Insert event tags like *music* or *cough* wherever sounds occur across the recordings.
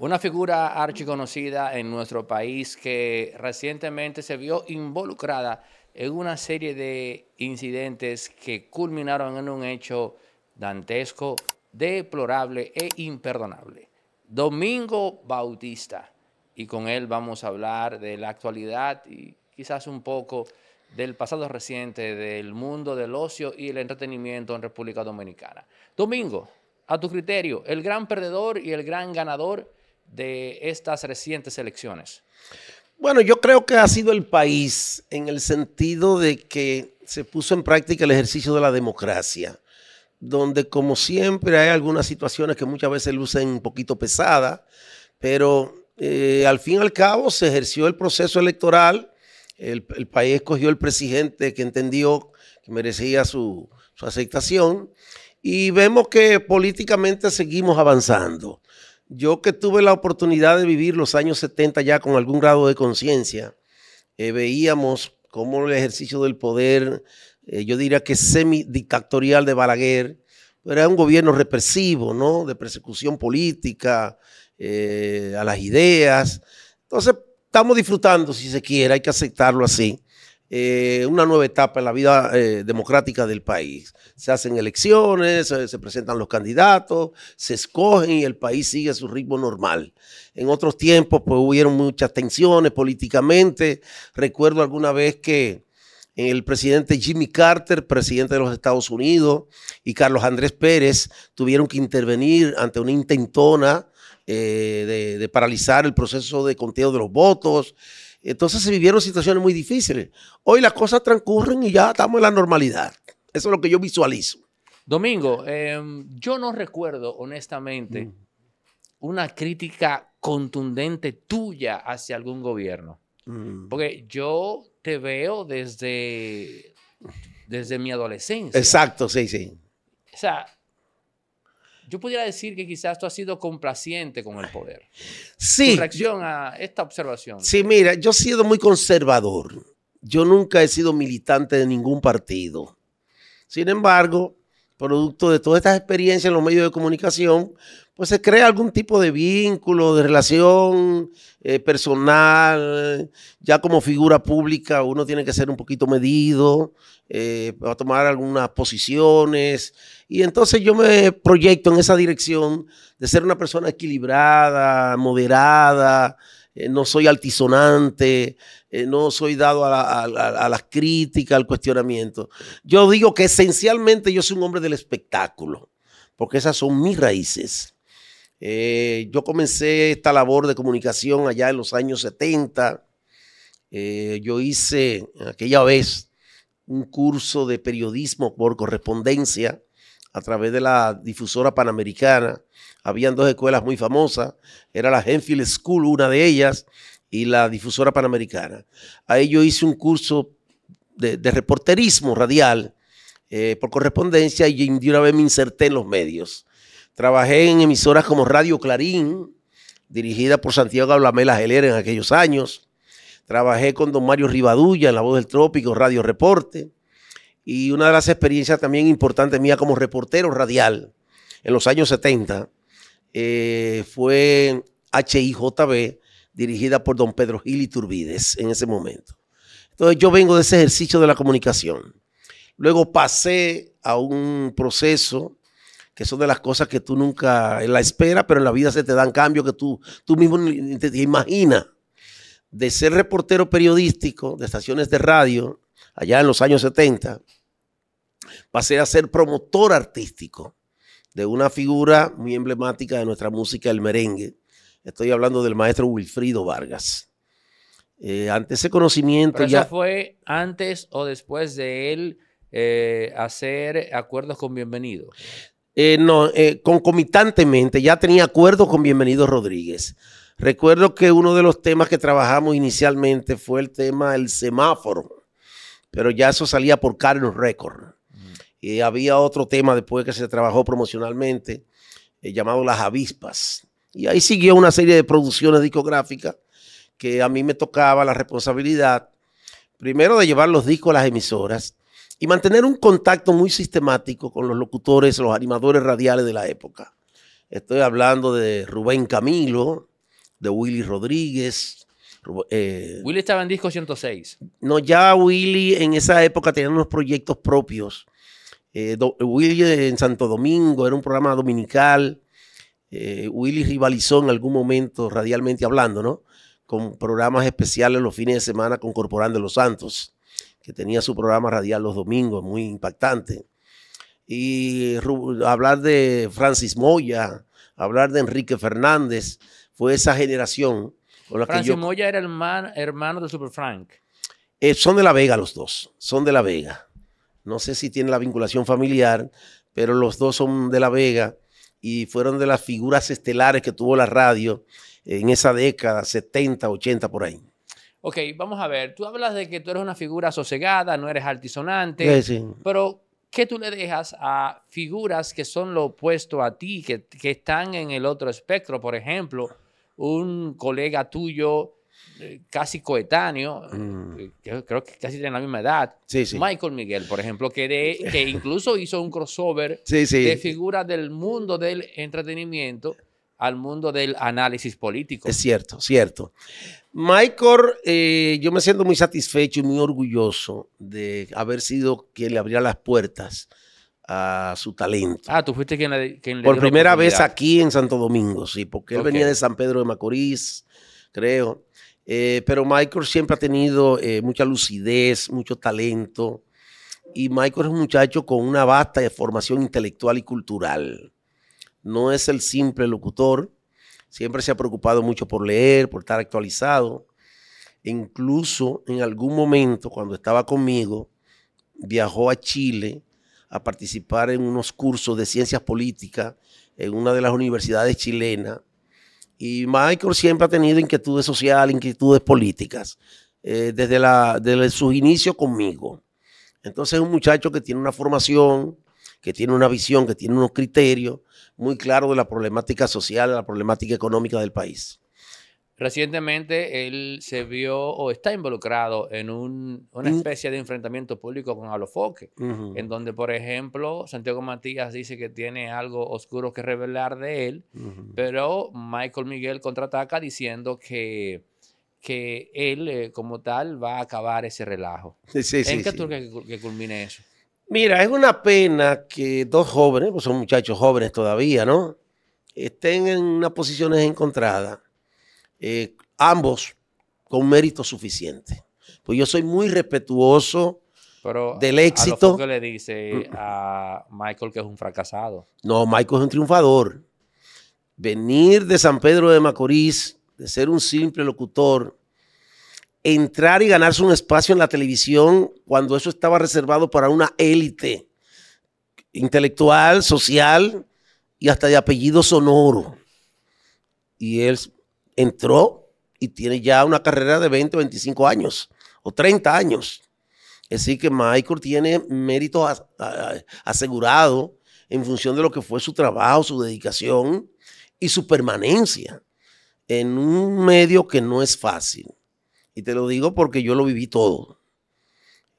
Una figura archiconocida en nuestro país que recientemente se vio involucrada en una serie de incidentes que culminaron en un hecho dantesco, deplorable e imperdonable. Domingo Bautista. Y con él vamos a hablar de la actualidad y quizás un poco del pasado reciente del mundo del ocio y el entretenimiento en República Dominicana. Domingo, a tu criterio, el gran perdedor y el gran ganador de estas recientes elecciones? Bueno, yo creo que ha sido el país en el sentido de que se puso en práctica el ejercicio de la democracia, donde como siempre hay algunas situaciones que muchas veces lucen un poquito pesadas, pero eh, al fin y al cabo se ejerció el proceso electoral, el, país escogió el presidente que entendió que merecía su aceptación y vemos que políticamente seguimos avanzando. Yo que tuve la oportunidad de vivir los años 70 ya con algún grado de conciencia, eh, veíamos cómo el ejercicio del poder, eh, yo diría que semidictatorial de Balaguer, era un gobierno represivo, ¿no? De persecución política, eh, a las ideas. Entonces, estamos disfrutando, si se quiere, hay que aceptarlo así, eh, una nueva etapa en la vida eh, democrática del país. Se hacen elecciones, se presentan los candidatos, se escogen y el país sigue su ritmo normal. En otros tiempos, pues hubieron muchas tensiones políticamente. Recuerdo alguna vez que el presidente Jimmy Carter, presidente de los Estados Unidos, y Carlos Andrés Pérez tuvieron que intervenir ante una intentona eh, de paralizar el proceso de conteo de los votos. Entonces se vivieron situaciones muy difíciles. Hoy las cosas transcurren y ya estamos en la normalidad. Eso es lo que yo visualizo. Domingo, em, yo no recuerdo honestamente mm. una crítica contundente tuya hacia algún gobierno. Mm. Porque yo te veo desde, desde mi adolescencia. Exacto, sí, sí. O sea, yo pudiera decir que quizás tú has sido complaciente con el poder. Sí. Tu reacción a esta observación. Sí, mira, yo he sido muy conservador. Yo nunca he sido militante de ningún partido. Sin embargo, producto de todas estas experiencias en los medios de comunicación, pues se crea algún tipo de vínculo, de relación eh, personal. Ya como figura pública uno tiene que ser un poquito medido, eh, va a tomar algunas posiciones. Y entonces yo me proyecto en esa dirección de ser una persona equilibrada, moderada, eh, no soy altisonante, eh, no soy dado a, las críticas, al cuestionamiento. Yo digo que esencialmente yo soy un hombre del espectáculo, porque esas son mis raíces. Eh, yo comencé esta labor de comunicación allá en los años 70. yo hice aquella vez un curso de periodismo por correspondencia a través de la difusora panamericana habían dos escuelas muy famosas, era la Henfield School, una de ellas, y la difusora panamericana. Ahí yo hice un curso de, reporterismo radial eh, por correspondencia y de una vez me inserté en los medios. Trabajé en emisoras como Radio Clarín, dirigida por Santiago Ablamela Gelera en aquellos años. Trabajé con don Mario Rivadulla en La Voz del Trópico, Radio Reporte. Y una de las experiencias también importantes mía como reportero radial en los años 70 eh, fue HIJB, dirigida por don Pedro Gil Turbides en ese momento. Entonces yo vengo de ese ejercicio de la comunicación. Luego pasé a un proceso que son de las cosas que tú nunca en la espera, pero en la vida se te dan cambios que tú, tú mismo te, te imaginas. De ser reportero periodístico de estaciones de radio, allá en los años 70, pasé a ser promotor artístico de una figura muy emblemática de nuestra música, el merengue. Estoy hablando del maestro Wilfrido Vargas. Eh, ante ese conocimiento ya... fue antes o después de él eh, hacer acuerdos con Bienvenido? Eh, no, concomitantemente ya tenía acuerdos con Bienvenido Rodríguez. Recuerdo que uno de los temas que trabajamos inicialmente fue el tema del semáforo, pero ya eso salía por Carlos Record. Y eh, había otro tema después que se trabajó promocionalmente, eh, llamado Las Avispas. Y ahí siguió una serie de producciones discográficas que a mí me tocaba la responsabilidad, primero de llevar los discos a las emisoras y mantener un contacto muy sistemático con los locutores, los animadores radiales de la época. Estoy hablando de Rubén Camilo, de Willy Rodríguez. Eh, Willy estaba en disco 106. No, ya Willy en esa época tenía unos proyectos propios eh, Willy en Santo Domingo era un programa dominical. Eh, Willy rivalizó en algún momento, radialmente hablando, ¿no? Con programas especiales los fines de semana con Corporán de los Santos, que tenía su programa radial los domingos, muy impactante. Y hablar de Francis Moya, hablar de Enrique Fernández, fue esa generación Francis Moya era hermano de Super Frank. Eh, son de la Vega los dos, son de la Vega. No sé si tiene la vinculación familiar, pero los dos son de La Vega y fueron de las figuras estelares que tuvo la radio en esa década, 70, 80 por ahí. Ok, vamos a ver, tú hablas de que tú eres una figura sosegada, no eres altisonante, pero ¿qué tú le dejas a figuras que son lo opuesto a ti, que, que están en el otro espectro? Por ejemplo, un colega tuyo eh, casi coetáneo, eh, mm. eh, creo que casi tiene la misma edad. Sí, Michael Miguel, por ejemplo, que, *laughs* que incluso hizo un crossover de figuras del mundo del entretenimiento al mundo del análisis político. Es cierto, cierto. Michael, yo me siento muy satisfecho y muy orgulloso de haber sido quien le abría las puertas a su talento. Ah, tú fuiste quien quien Por primera vez aquí en Santo Domingo, sí, porque él venía de San Pedro de Macorís, creo. Eh, pero Michael siempre ha tenido eh, mucha lucidez, mucho talento. Y Michael es un muchacho con una vasta formación intelectual y cultural. No es el simple locutor. Siempre se ha preocupado mucho por leer, por estar actualizado. E incluso en algún momento, cuando estaba conmigo, viajó a Chile a participar en unos cursos de ciencias políticas en una de las universidades chilenas y Michael siempre ha tenido inquietudes sociales, inquietudes políticas, eh, desde, desde sus inicios conmigo. Entonces es un muchacho que tiene una formación, que tiene una visión, que tiene unos criterios muy claros de la problemática social, de la problemática económica del país. Recientemente él se vio o está involucrado en una mm. especie de enfrentamiento público con Alofoque, en donde, por ejemplo, Santiago Matías dice que tiene algo oscuro que revelar de él, pero Michael Miguel contraataca diciendo que, él, eh, como tal, va a acabar ese relajo. ¿En qué tú que, que culmine eso? Mira, es una pena que dos jóvenes, pues son muchachos jóvenes todavía, ¿no? Estén en unas posiciones encontradas eh, ambos con mérito suficiente. Pues yo soy muy respetuoso Pero del éxito. que le dice a Michael que es un fracasado? No, Michael es un triunfador. Venir de San Pedro de Macorís, de ser un simple locutor, entrar y ganarse un espacio en la televisión cuando eso estaba reservado para una élite intelectual, social y hasta de apellido sonoro. Y él entró y tiene ya una carrera de 20, 25 años o 30 años. Así que Michael tiene mérito asegurado en función de lo que fue su trabajo, su dedicación y su permanencia en un medio que no es fácil. Y te lo digo porque yo lo viví todo.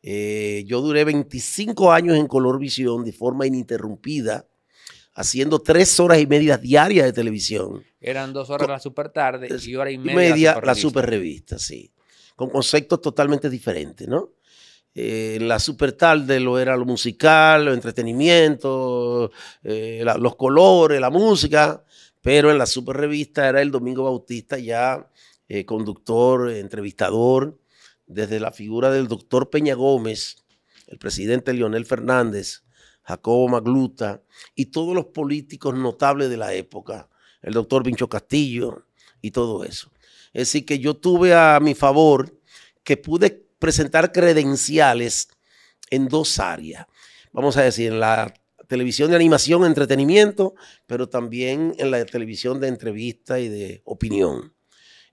Eh, yo duré 25 años en Color Visión de forma ininterrumpida haciendo tres horas y media diarias de televisión. Eran dos horas la super tarde y hora y media, la, super revista, sí. Con conceptos totalmente diferentes, ¿no? Eh, la super tarde lo era lo musical, lo entretenimiento, eh, los colores, la música, pero en la super revista era el Domingo Bautista ya eh, conductor, entrevistador, desde la figura del doctor Peña Gómez, el presidente Leonel Fernández, Jacobo Magluta y todos los políticos notables de la época, el doctor Vincho Castillo y todo eso. Es decir, que yo tuve a mi favor que pude presentar credenciales en dos áreas. Vamos a decir, en la televisión de animación, entretenimiento, pero también en la televisión de entrevista y de opinión.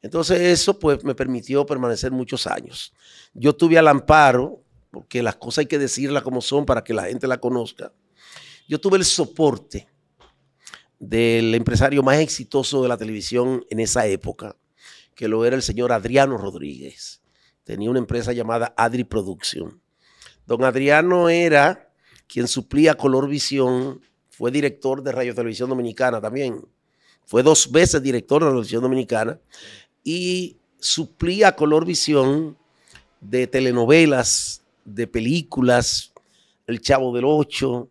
Entonces eso pues me permitió permanecer muchos años. Yo tuve al amparo porque las cosas hay que decirlas como son para que la gente la conozca. Yo tuve el soporte del empresario más exitoso de la televisión en esa época, que lo era el señor Adriano Rodríguez. Tenía una empresa llamada Adri Production. Don Adriano era quien suplía Color Visión, fue director de Radio Televisión Dominicana también. Fue dos veces director de Radio Televisión Dominicana y suplía Color Visión de telenovelas de películas, El Chavo del Ocho,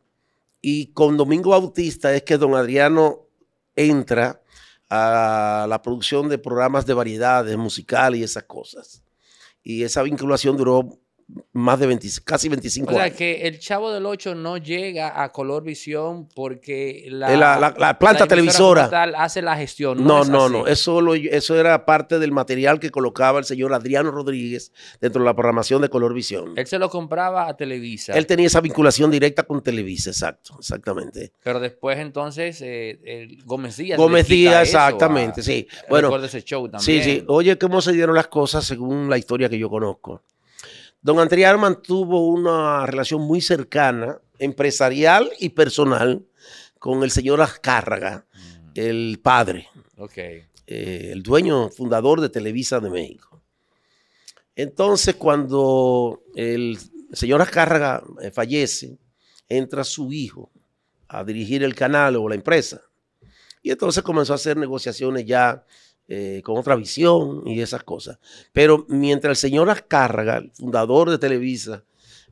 y con Domingo Bautista es que don Adriano entra a la producción de programas de variedades musicales y esas cosas. Y esa vinculación duró más de casi 25 años. O sea, que el Chavo del 8 no llega a Color Visión porque la, planta televisora hace la gestión. No, no, no. Eso, eso era parte del material que colocaba el señor Adriano Rodríguez dentro de la programación de Color Visión. Él se lo compraba a Televisa. Él tenía esa vinculación directa con Televisa, exacto, exactamente. Pero después entonces eh, Gómez Díaz. Gómez Díaz, exactamente, sí. Bueno, Sí, sí. Oye, cómo se dieron las cosas según la historia que yo conozco. Don Andriar mantuvo una relación muy cercana, empresarial y personal, con el señor Azcárraga, mm. el padre. Eh, el dueño fundador de Televisa de México. Entonces, cuando el señor Azcárraga eh, fallece, entra su hijo a dirigir el canal o la empresa. Y entonces comenzó a hacer negociaciones ya eh, con otra visión y esas cosas. Pero mientras el señor Azcárraga, el fundador de Televisa,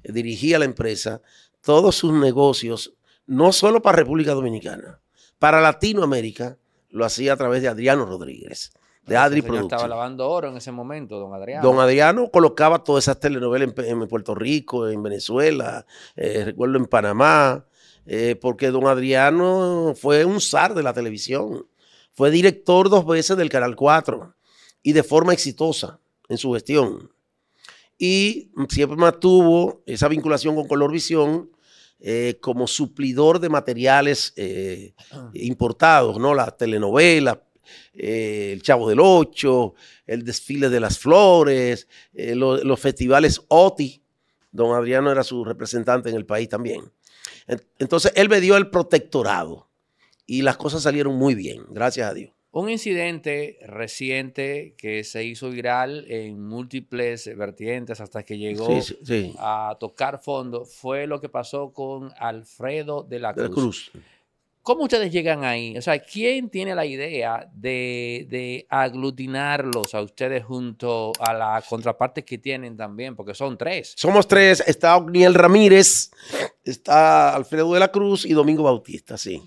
eh, dirigía la empresa, todos sus negocios, no solo para República Dominicana, para Latinoamérica, lo hacía a través de Adriano Rodríguez de Adri Estaba lavando oro en ese momento, don Adriano. Don Adriano colocaba todas esas telenovelas en, Puerto Rico, en Venezuela, eh, recuerdo en Panamá, porque don Adriano fue un zar de la televisión. Fue director dos veces del Canal 4 y de forma exitosa en su gestión. Y siempre mantuvo esa vinculación con Colorvisión eh, como suplidor de materiales eh, importados, ¿no? la telenovela eh, El Chavo del Ocho, el desfile de las flores, eh, los festivales OTI. Don Adriano era su representante en el país también. Entonces él me dio el protectorado y las cosas salieron muy bien, gracias a Dios. Un incidente reciente que se hizo viral en múltiples vertientes hasta que llegó a tocar fondo fue lo que pasó con Alfredo de la Cruz. ¿Cómo ustedes llegan ahí? O sea, ¿quién tiene la idea de, de, aglutinarlos a ustedes junto a la contraparte que tienen también? Porque son tres. Somos tres. Está Ogniel Ramírez, está Alfredo de la Cruz y Domingo Bautista, sí.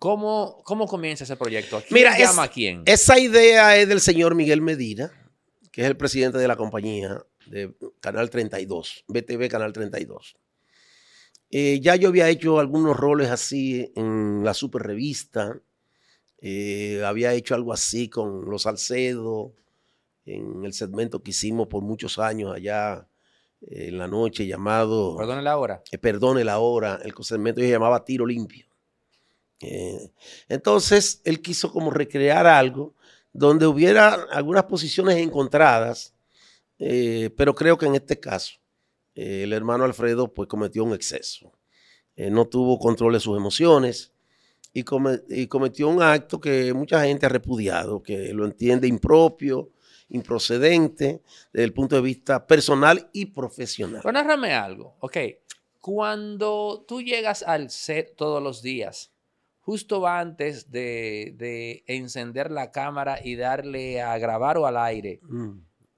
¿Cómo, comienza ese proyecto? quién Mira, llama a quién? Esa idea es del señor Miguel Medina, que es el presidente de la compañía de Canal 32, BTV Canal 32. Eh, ya yo había hecho algunos roles así en la super revista. Eh, había hecho algo así con los Salcedo, en el segmento que hicimos por muchos años allá eh, en la noche llamado... Perdone la hora. perdone la hora. El segmento se llamaba Tiro Limpio. Eh, entonces, él quiso como recrear algo donde hubiera algunas posiciones encontradas, eh, pero creo que en este caso eh, el hermano Alfredo pues cometió un exceso. no tuvo control de sus emociones y, cometió un acto que mucha gente ha repudiado, que lo entiende impropio, improcedente desde el punto de vista personal y profesional. algo, ok. Cuando tú llegas al set todos los días, justo antes de, encender la cámara y darle a grabar o al aire, mm.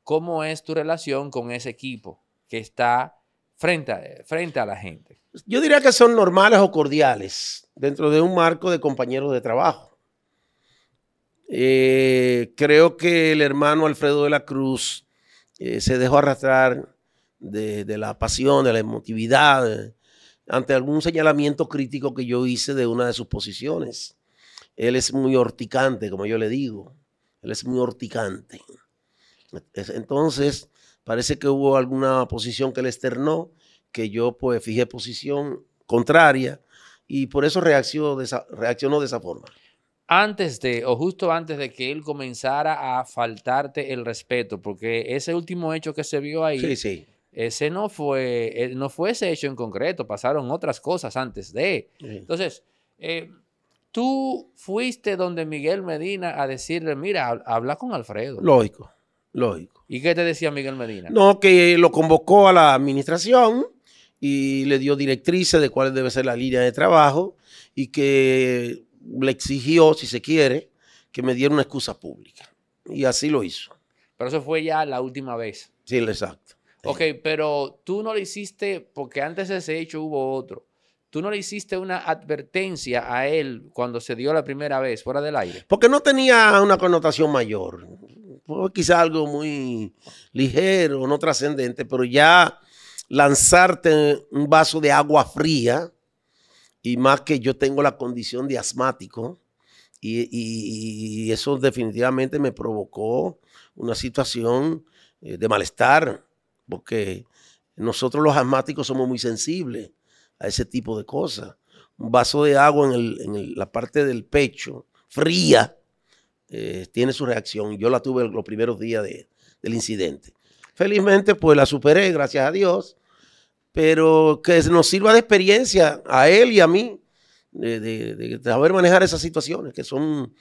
¿cómo es tu relación con ese equipo que está frente a, frente a la gente? Yo diría que son normales o cordiales dentro de un marco de compañeros de trabajo. Eh, creo que el hermano Alfredo de la Cruz eh, se dejó arrastrar de, la pasión, de la emotividad, ante algún señalamiento crítico que yo hice de una de sus posiciones. Él es muy horticante, como yo le digo. Él es muy horticante. Entonces, parece que hubo alguna posición que él externó, que yo pues fijé posición contraria y por eso reaccionó de esa, reaccionó de esa forma. Antes de, o justo antes de que él comenzara a faltarte el respeto, porque ese último hecho que se vio ahí, sí, sí ese no fue, eh, no fue ese hecho en concreto, pasaron otras cosas antes de. Entonces, eh, tú fuiste donde Miguel Medina a decirle, mira, habla con Alfredo. Lógico, lógico. ¿Y qué te decía Miguel Medina? No, que lo convocó a la administración y le dio directrices de cuál debe ser la línea de trabajo y que le exigió, si se quiere, que me diera una excusa pública. Y así lo hizo. Pero eso fue ya la última vez. Sí, exacto. Ok, pero tú no le hiciste, porque antes de ese hecho hubo otro. Tú no le hiciste una advertencia a él cuando se dio la primera vez fuera del aire. Porque no tenía una connotación mayor. Fue quizá algo muy ligero, no trascendente, pero ya lanzarte un vaso de agua fría, y más que yo tengo la condición de asmático, y, y eso definitivamente me provocó una situación eh, de malestar porque nosotros los asmáticos somos muy sensibles a ese tipo de cosas. Un vaso de agua en, la parte del pecho, fría, eh, tiene su reacción. Yo la tuve los primeros días del incidente. Felizmente, pues la superé, gracias a Dios, pero que nos sirva de experiencia a él y a mí de saber manejar esas situaciones que son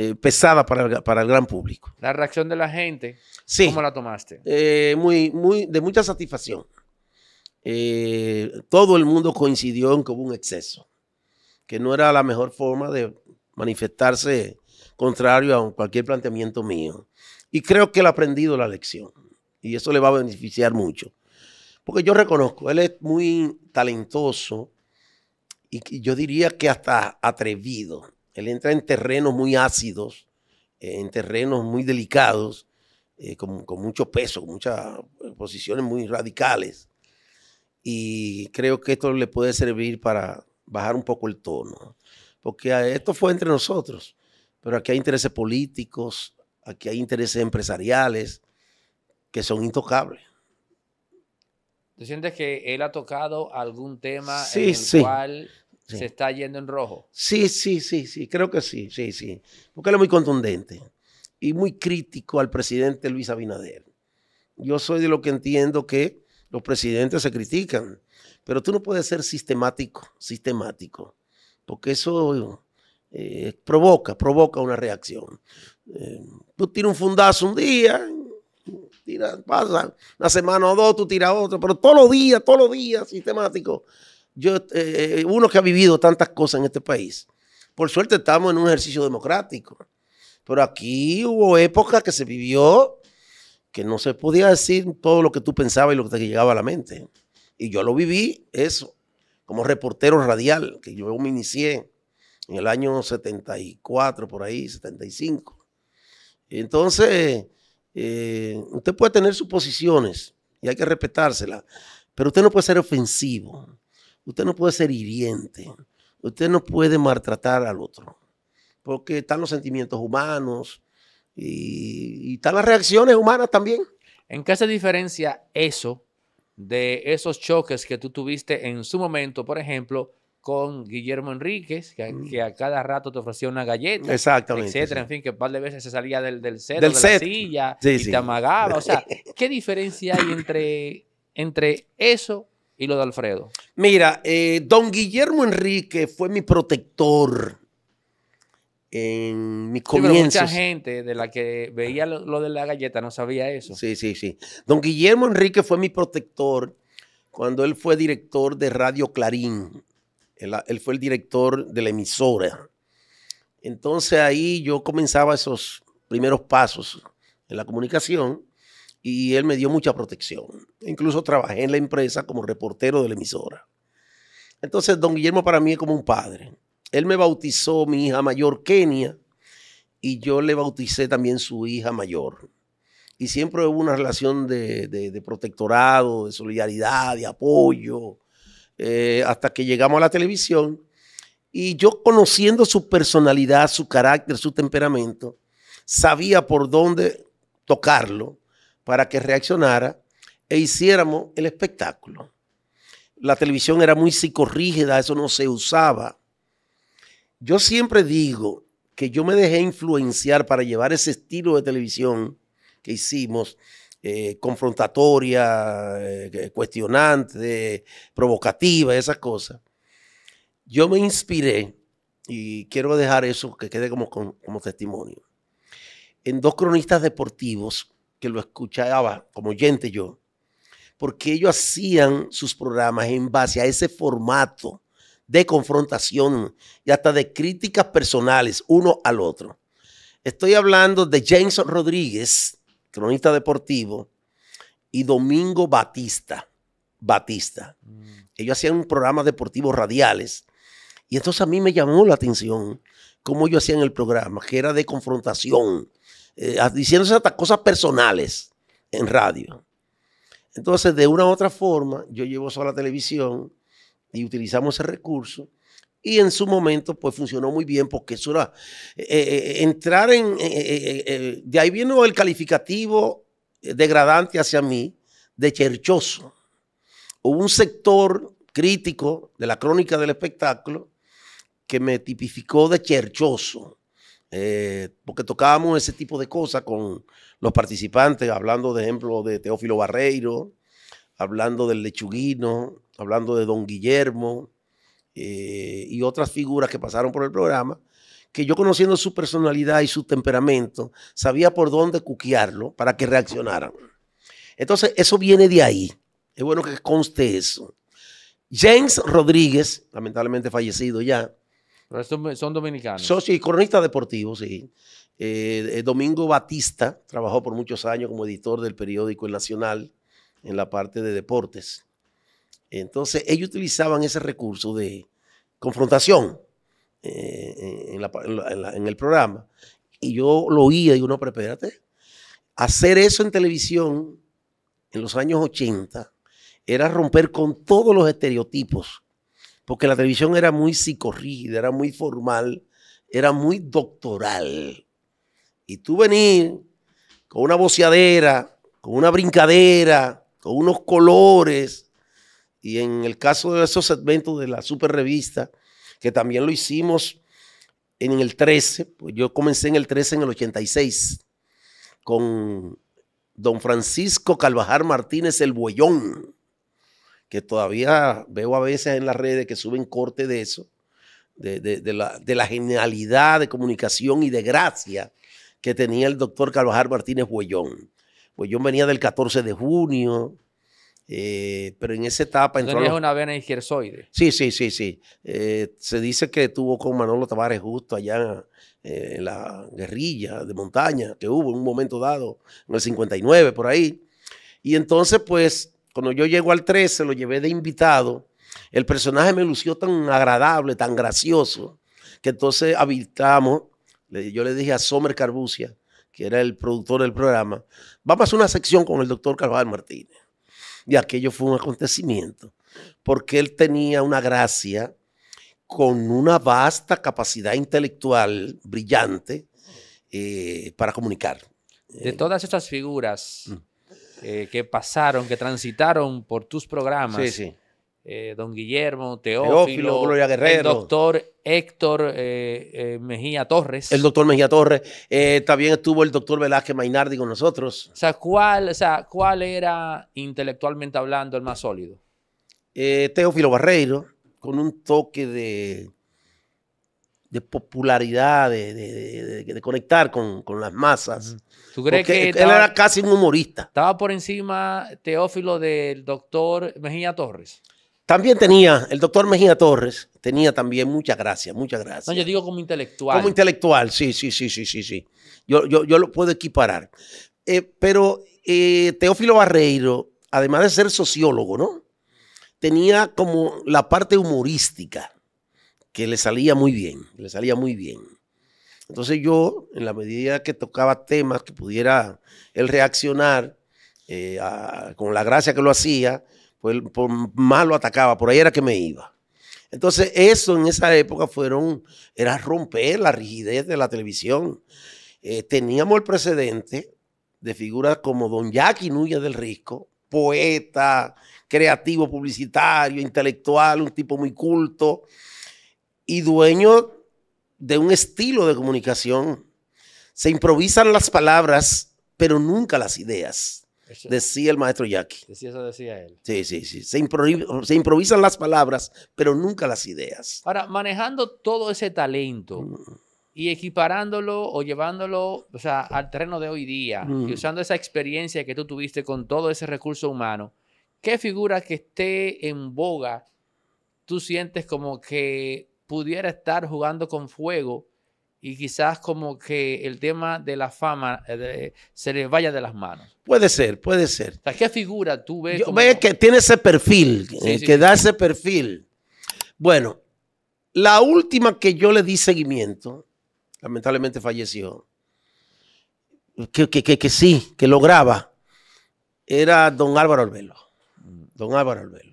eh, pesada para el, gran público. La reacción de la gente, ¿cómo la tomaste? Eh, muy, muy, de mucha satisfacción. Eh, todo el mundo coincidió en que hubo un exceso, que no era la mejor forma de manifestarse contrario a cualquier planteamiento mío. Y creo que él ha aprendido la lección y eso le va a beneficiar mucho. Porque yo reconozco, él es muy talentoso y yo diría que hasta atrevido él entra en terrenos muy ácidos, eh, en terrenos muy delicados, eh, con, mucho peso, muchas eh, posiciones muy radicales. Y creo que esto le puede servir para bajar un poco el tono. Porque ah, esto fue entre nosotros, pero aquí hay intereses políticos, aquí hay intereses empresariales que son intocables. ¿Tú sientes que él ha tocado algún tema en el cual se está yendo en rojo. Sí, sí, sí, sí, creo que sí, sí, sí. Porque él es muy contundente y muy crítico al presidente Luis Abinader. Yo soy de lo que entiendo que los presidentes se critican, pero tú no puedes ser sistemático, sistemático, porque eso eh, provoca, provoca una reacción. Eh, tú tiras un fundazo un día, pasa una semana o dos, tú tiras otro, pero todos los días, todos los días, sistemático yo, eh, uno que ha vivido tantas cosas en este país, por suerte estamos en un ejercicio democrático, pero aquí hubo época que se vivió que no se podía decir todo lo que tú pensabas y lo que te llegaba a la mente. Y yo lo viví eso, como reportero radial, que yo me inicié en el año 74, por ahí, 75. Entonces, eh, usted puede tener sus posiciones y hay que respetárselas, pero usted no puede ser ofensivo Usted no puede ser hiriente. Usted no puede maltratar al otro. Porque están los sentimientos humanos y, están las reacciones humanas también. ¿En qué se diferencia eso de esos choques que tú tuviste en su momento, por ejemplo, con Guillermo Enríquez, que, mm. a cada rato te ofrecía una galleta, Exactamente, en fin, que un par de veces se salía del, del, de y te amagaba. O sea, *laughs* ¿qué diferencia hay entre, entre eso y lo de Alfredo? Mira, eh, don Guillermo Enrique fue mi protector en mi comienzos. mucha gente de la que veía lo, de la galleta no sabía eso. Sí, sí, sí. Don Guillermo Enrique fue mi protector cuando él fue director de Radio Clarín. Él, él fue el director de la emisora. Entonces ahí yo comenzaba esos primeros pasos en la comunicación y él me dio mucha protección. Incluso trabajé en la empresa como reportero de la emisora. Entonces, don Guillermo para mí es como un padre. Él me bautizó mi hija mayor, Kenia, y yo le bauticé también su hija mayor. Y siempre hubo una relación de, protectorado, de solidaridad, de apoyo, eh, hasta que llegamos a la televisión. Y yo conociendo su personalidad, su carácter, su temperamento, sabía por dónde tocarlo para que reaccionara e hiciéramos el espectáculo. La televisión era muy psicorrígida, eso no se usaba. Yo siempre digo que yo me dejé influenciar para llevar ese estilo de televisión que hicimos, eh, confrontatoria, eh, cuestionante, provocativa, esas cosas. Yo me inspiré, y quiero dejar eso que quede como, como testimonio, en dos cronistas deportivos que lo escuchaba como oyente yo, porque ellos hacían sus programas en base a ese formato de confrontación y hasta de críticas personales uno al otro. Estoy hablando de James Rodríguez, cronista deportivo, y Domingo Batista. Batista. Mm. Ellos hacían un programa deportivo radiales. Y entonces a mí me llamó la atención cómo ellos hacían el programa, que era de confrontación, diciéndose eh, hasta cosas personales en radio. Entonces, de una u otra forma, yo llevo eso a la televisión y utilizamos ese recurso. Y en su momento, pues funcionó muy bien porque eso era eh, eh, entrar en... de ahí vino el calificativo degradante hacia mí de cherchoso. Hubo un sector crítico de la crónica del espectáculo que me tipificó de cherchoso. Eh, porque tocábamos ese tipo de cosas con los participantes, hablando, de ejemplo, de Teófilo Barreiro, hablando del Lechuguino, hablando de Don Guillermo eh, y otras figuras que pasaron por el programa, que yo conociendo su personalidad y su temperamento, sabía por dónde cuquearlo para que reaccionaran. Entonces, eso viene de ahí. Es bueno que conste eso. James Rodríguez, lamentablemente fallecido ya, son, dominicanos. sí, cronista deportivo, sí. Eh, eh, Domingo Batista trabajó por muchos años como editor del periódico El Nacional en la parte de deportes. Entonces, ellos utilizaban ese recurso de confrontación eh, en, el programa. Y yo lo oía y uno, pero espérate, hacer eso en televisión en los años 80 era romper con todos los estereotipos porque la televisión era muy psicorrígida, era muy formal, era muy doctoral. Y tú venir con una boceadera, con una brincadera, con unos colores, y en el caso de esos segmentos de la super revista, que también lo hicimos en el 13, pues yo comencé en el 13 en el 86, con don Francisco Calvajar Martínez el Buellón que todavía veo a veces en las redes que suben corte de eso, de, la, genialidad de comunicación y de gracia que tenía el doctor Carvajal Martínez Buellón. yo venía del 14 de junio, eh, pero en esa etapa entró. una vena izquierzoide. Sí, sí, sí, sí. Eh, se dice que tuvo con Manolo Tavares justo allá eh, en la guerrilla de montaña que hubo en un momento dado, en el 59, por ahí. Y entonces, pues, cuando yo llego al 13, lo llevé de invitado. El personaje me lució tan agradable, tan gracioso, que entonces habitamos. Yo le dije a Sommer Carbucia, que era el productor del programa, vamos a hacer una sección con el doctor Carvajal Martínez. Y aquello fue un acontecimiento, porque él tenía una gracia con una vasta capacidad intelectual brillante eh, para comunicar. De todas estas figuras, mm. Eh, que pasaron, que transitaron por tus programas. Sí, sí. Eh, don Guillermo, Teófilo, El doctor Héctor eh, Mejía Torres. El doctor Mejía Torres. también estuvo el doctor Velázquez Mainardi con nosotros. sea, ¿cuál, o sea, ¿cuál era intelectualmente hablando el más sólido? Teófilo Barreiro, con un toque de de popularidad, de, conectar con, las masas. ¿Tú crees Porque que él era casi un humorista? Estaba por encima Teófilo del doctor Mejía Torres. También tenía, el doctor Mejía Torres tenía también muchas gracias muchas gracias. No, yo digo como intelectual. Como intelectual, sí, sí, sí, sí, sí, sí. Yo, yo, lo puedo equiparar. Eh, pero eh, Teófilo Barreiro, además de ser sociólogo, ¿no? Tenía como la parte humorística que le salía muy bien, le salía muy bien. Entonces yo, en la medida que tocaba temas que pudiera él reaccionar, eh, con la gracia que lo hacía, pues por, más lo atacaba, por ahí era que me iba. Entonces eso en esa época fueron, era romper la rigidez de la televisión. Eh, teníamos el precedente de figuras como Don Jackie Núñez del Risco, poeta, creativo, publicitario, intelectual, un tipo muy culto, y dueño de un estilo de comunicación. Se improvisan las palabras, pero nunca las ideas. Decía el maestro Jackie. Sí, eso, decía él. Sí, sí, sí. Se, improvisan las palabras, pero nunca las ideas. Ahora, manejando todo ese talento mm. y equiparándolo o llevándolo o sea, al terreno de hoy día y mm. usando esa experiencia que tú tuviste con todo ese recurso humano, ¿qué figura que esté en boga tú sientes como que pudiera estar jugando con fuego y quizás como que el tema de la fama eh, se le vaya de las manos. Puede ser, puede ser. ¿Qué figura tú ves? que tiene ese perfil, eh, que da ese perfil. Bueno, la última que yo le di seguimiento, lamentablemente falleció, que, sí, que lograba, era don Álvaro Albelo. Mm. Don Álvaro Albelo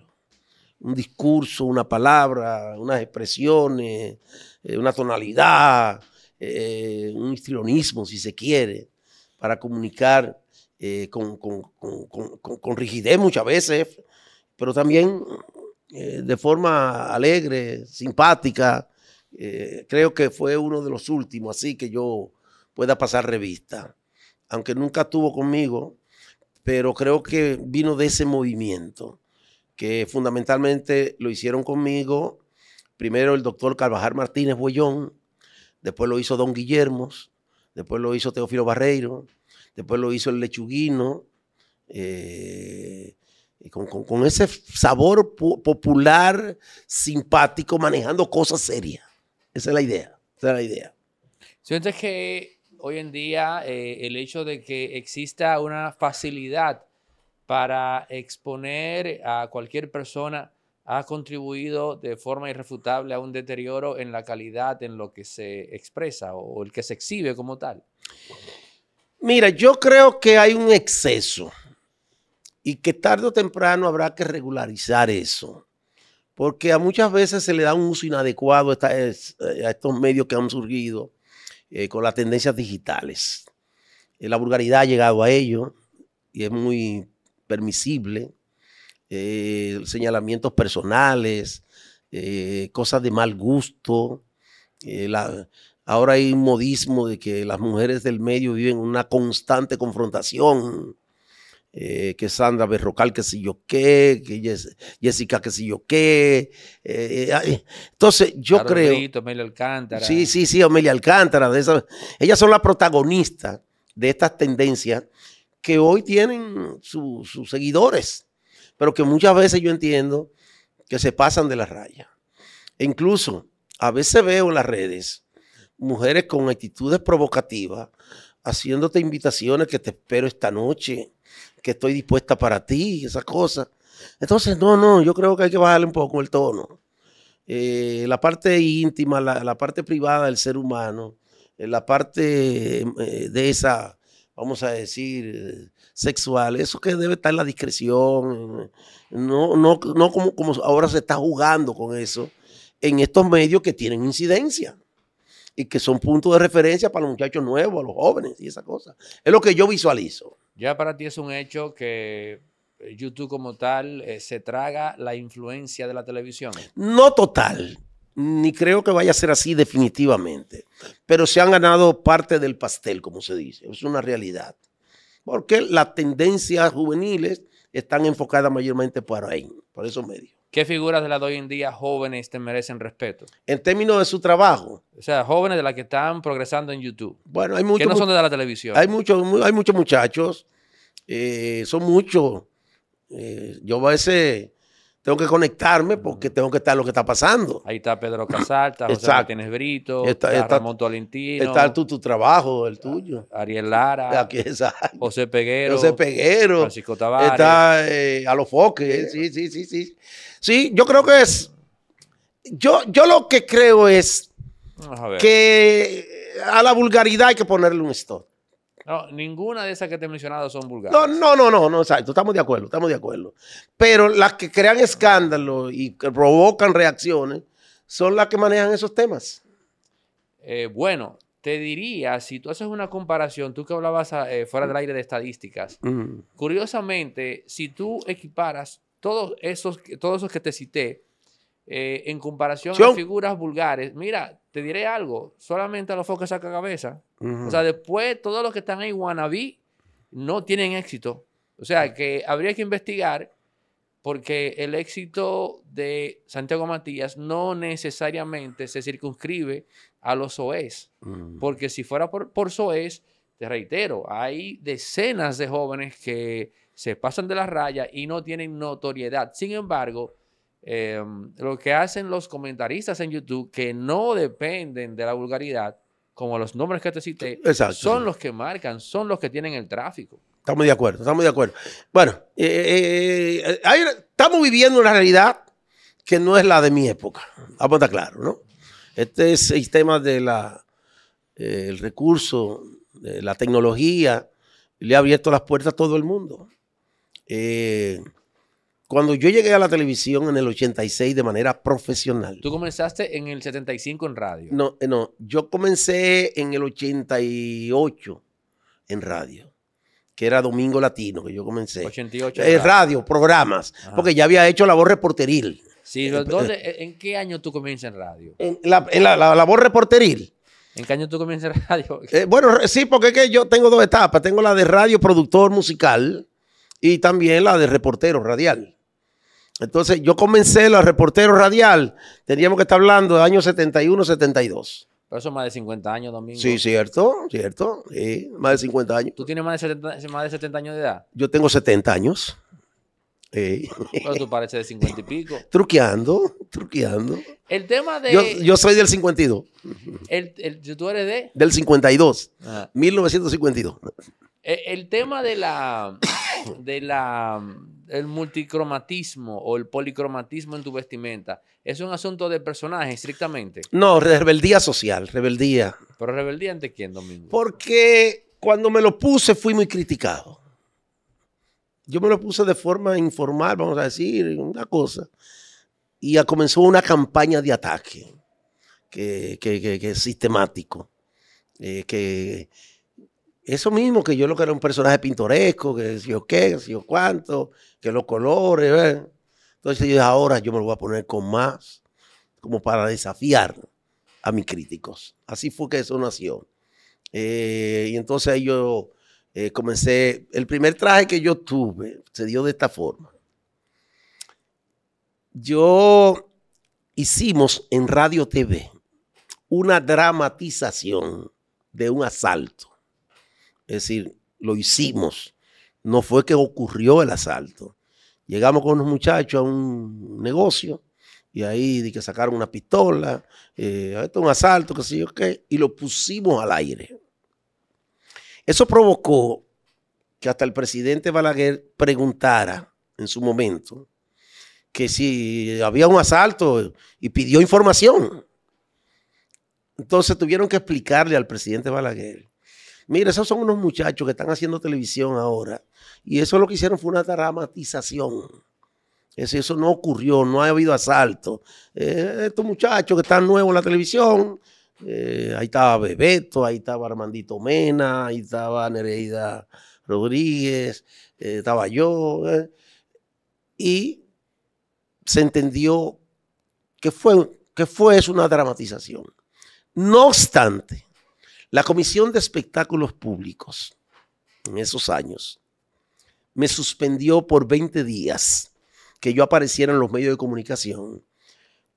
un discurso, una palabra, unas expresiones, eh, una tonalidad, eh, un histrionismo, si se quiere, para comunicar eh, con, con, rigidez muchas veces, pero también de forma alegre, simpática. creo que fue uno de los últimos, así que yo pueda pasar revista, aunque nunca estuvo conmigo, pero creo que vino de ese movimiento que fundamentalmente lo hicieron conmigo. Primero el doctor Carvajal Martínez Bollón, después lo hizo Don Guillermos, después lo hizo Teofilo Barreiro, después lo hizo el Lechuguino, eh, con, ese sabor popular, simpático, manejando cosas serias. Esa es la idea, esa es la idea. Sientes que hoy en día eh, el hecho de que exista una facilidad para exponer a cualquier persona ha contribuido de forma irrefutable a un deterioro en la calidad en lo que se expresa o, el que se exhibe como tal? Mira, yo creo que hay un exceso y que tarde o temprano habrá que regularizar eso, porque a muchas veces se le da un uso inadecuado a eh, estos medios que han surgido eh, con las tendencias digitales. Eh, la vulgaridad ha llegado a ello y es muy permisible, eh, señalamientos personales, eh, cosas de mal gusto. Eh, ahora hay un modismo de que las mujeres del medio viven una constante confrontación. que Sandra Berrocal, que si yo qué, que Jessica, que si yo qué. entonces, yo creo. Amelia Alcántara. Sí, sí, sí, Amelia Alcántara. De ellas son las protagonistas de estas tendencias que hoy tienen sus seguidores, pero que muchas veces yo entiendo que se pasan de la raya. E incluso a veces veo en las redes mujeres con actitudes provocativas haciéndote invitaciones que te espero esta noche, que estoy dispuesta para ti, esas cosas. Entonces, no, no, yo creo que hay que bajarle un poco el tono. Eh, la parte íntima, la, parte privada del ser humano, eh, la parte eh, de esa vamos a decir, sexual. Eso que debe estar en la discreción, no, no, no como, como ahora se está jugando con eso en estos medios que tienen incidencia y que son puntos de referencia para los muchachos nuevos, a los jóvenes y esa cosa. Es lo que yo visualizo. Ya para ti es un hecho que eh, YouTube como tal eh, se traga la influencia de la televisión. No total, ni creo que vaya a ser así definitivamente, pero se han ganado parte del pastel, como se dice, es una realidad, porque las tendencias juveniles están enfocadas mayormente por ahí, por esos medios. ¿Qué figuras de las de hoy en día jóvenes te merecen respeto? En términos de su trabajo. O sea, jóvenes de las que están progresando en YouTube. Bueno, hay muchos. Que no son de la televisión. Hay muchos, hay muchos muchachos. Eh, son muchos. Eh, yo a veces tengo que conectarme porque tengo que estar lo que está pasando. Ahí está Pedro Casalta, José Martínez Brito, está, Ramón Tolentino. Está tu, trabajo, el tuyo. Ariel Lara. Aquí, José Peguero. José Peguero. Francisco Tavares. Está eh, a los foques. Eh, sí, sí, sí, sí. Sí, yo creo que es... Yo, yo lo que creo es que a la vulgaridad hay que ponerle un stop. No, ninguna de esas que te he mencionado son vulgares. No, no, no, no, exacto. Estamos de acuerdo, estamos de acuerdo. Pero las que crean escándalos y que provocan reacciones son las que manejan esos temas. Eh, bueno, te diría, si tú haces una comparación, tú que hablabas ah, eh, fuera del aire de estadísticas, mm. curiosamente, si tú equiparas todos esos, todos esos que te cité, eh, en comparación a figuras vulgares, mira, te diré algo, solamente a los focos saca cabeza o sea, después todos los que están en Guanabí no tienen éxito. O sea, que habría que investigar porque el éxito de Santiago Matías no necesariamente se circunscribe a los OEs. Porque si fuera por, por SOEs, te reitero, hay decenas de jóvenes que se pasan de la raya y no tienen notoriedad. Sin embargo, em, lo que hacen los comentaristas en YouTube, que no dependen de la vulgaridad, como los nombres que te cité, son los que marcan, son los que tienen el tráfico. Estamos de acuerdo, estamos de acuerdo. Bueno, eh, eh, eh, estamos viviendo una realidad que no es la de mi época, vamos a estar claro, ¿no? Este sistema de la, recurso, de la tecnología, le ha abierto las puertas a todo el mundo. Cuando yo llegué a la televisión en el 86 de manera profesional. ¿Tú comenzaste en el 75 en radio? No, eh, no, yo comencé en el 88 en radio, que era Domingo Latino, que yo comencé. 88. en eh, radio, programas, porque ya había hecho labor reporteril. Sí, eh, ¿en qué año tú comienzas en radio? En la, labor reporteril. ¿En qué año tú comienzas en radio? bueno, sí, porque es que yo tengo dos etapas. Tengo la de radio productor musical y también la de reportero radial. Entonces, yo comencé La reportero radial, teníamos que estar hablando de años 71, 72. Pero eso es más de 50 años, Domingo. Sí, cierto, cierto. más de 50 años. ¿Tú tienes más de 70, más de 70 años de edad? Yo tengo 70 años. Pero tú pareces de 50 y pico. *laughs* truqueando, truqueando. El tema de. Yo, soy del 52. El, ¿Tú eres de? Del 52. 1952. El, el tema de la. De la el multicromatismo o el policromatismo en tu vestimenta es un asunto de personaje estrictamente. No, rebeldía social, rebeldía. Pero rebeldía ante quién, Domingo? Porque cuando me lo puse fui muy criticado. Yo me lo puse de forma informal, vamos a decir, una cosa. Y comenzó una campaña de ataque que, es sistemático. Eh, que eso mismo que yo lo que era un personaje pintoresco, que decía, qué, que si cuánto, que los colores, Entonces yo ahora yo me lo voy a poner con más, como para desafiar a mis críticos. Así fue que eso nació. Eh, y entonces yo eh, comencé, el primer traje que yo tuve se dio de esta forma. Yo hicimos en Radio TV una dramatización de un asalto es decir, lo hicimos. No fue que ocurrió el asalto. Llegamos con unos muchachos a un negocio y ahí di que sacaron una pistola, eh, esto un asalto, qué sé yo qué, y lo pusimos al aire. Eso provocó que hasta el presidente Balaguer preguntara en su momento que si había un asalto y pidió información. Entonces tuvieron que explicarle al presidente Balaguer Mira, esos son unos muchachos que están haciendo televisión ahora. Y eso lo que hicieron fue una dramatización. Eso, eso no ocurrió, no ha habido asalto. Eh, estos muchachos que están nuevos en la televisión, eh, ahí estaba Bebeto, ahí estaba Armandito Mena, ahí estaba Nereida Rodríguez, eh, estaba yo. y se entendió que fue, que fue una dramatización. No obstante, la Comisión de Espectáculos Públicos, en esos años, me suspendió por 20 días que yo apareciera en los medios de comunicación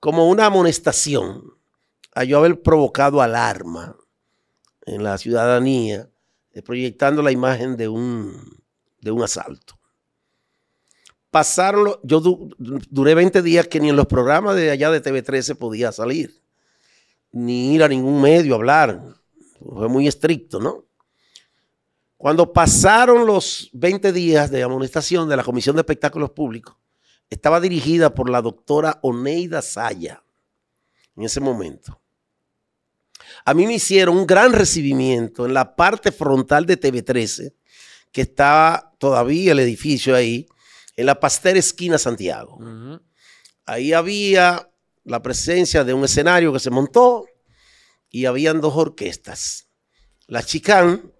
como una amonestación a yo haber provocado alarma en la ciudadanía, eh, proyectando la imagen de un, de un asalto. Pasaron, yo duré 20 días que ni en los programas de allá de TV13 podía salir, ni ir a ningún medio a hablar fue muy estricto, ¿no? Cuando pasaron los 20 días de amonestación de la Comisión de Espectáculos Públicos, estaba dirigida por la doctora Oneida Saya en ese momento. A mí me hicieron un gran recibimiento en la parte frontal de TV13, que estaba todavía el edificio ahí, en la Pastel Esquina Santiago. Ahí había la presencia de un escenario que se montó y habían dos orquestas, la Chicán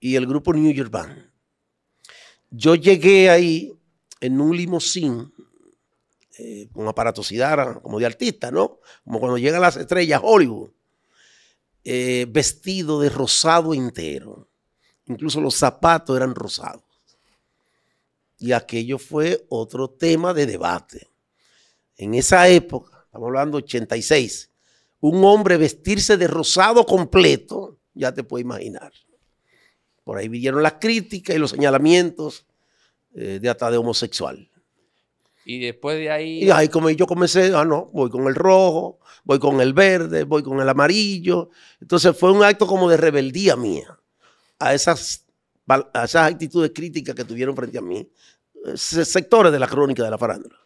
y el grupo New York Band. Yo llegué ahí en un limusín eh, con aparatosidad como de artista, ¿no? Como cuando llegan las estrellas Hollywood, eh, vestido de rosado entero. Incluso los zapatos eran rosados. Y aquello fue otro tema de debate. En esa época, estamos hablando 86, un hombre vestirse de rosado completo, ya te puedes imaginar. Por ahí vinieron las críticas y los señalamientos eh, de hasta de homosexual. Y después de ahí. Y ahí como yo comencé, ah, no, voy con el rojo, voy con el verde, voy con el amarillo. Entonces fue un acto como de rebeldía mía a esas, a esas actitudes críticas que tuvieron frente a mí eh, sectores de la crónica de la farándula.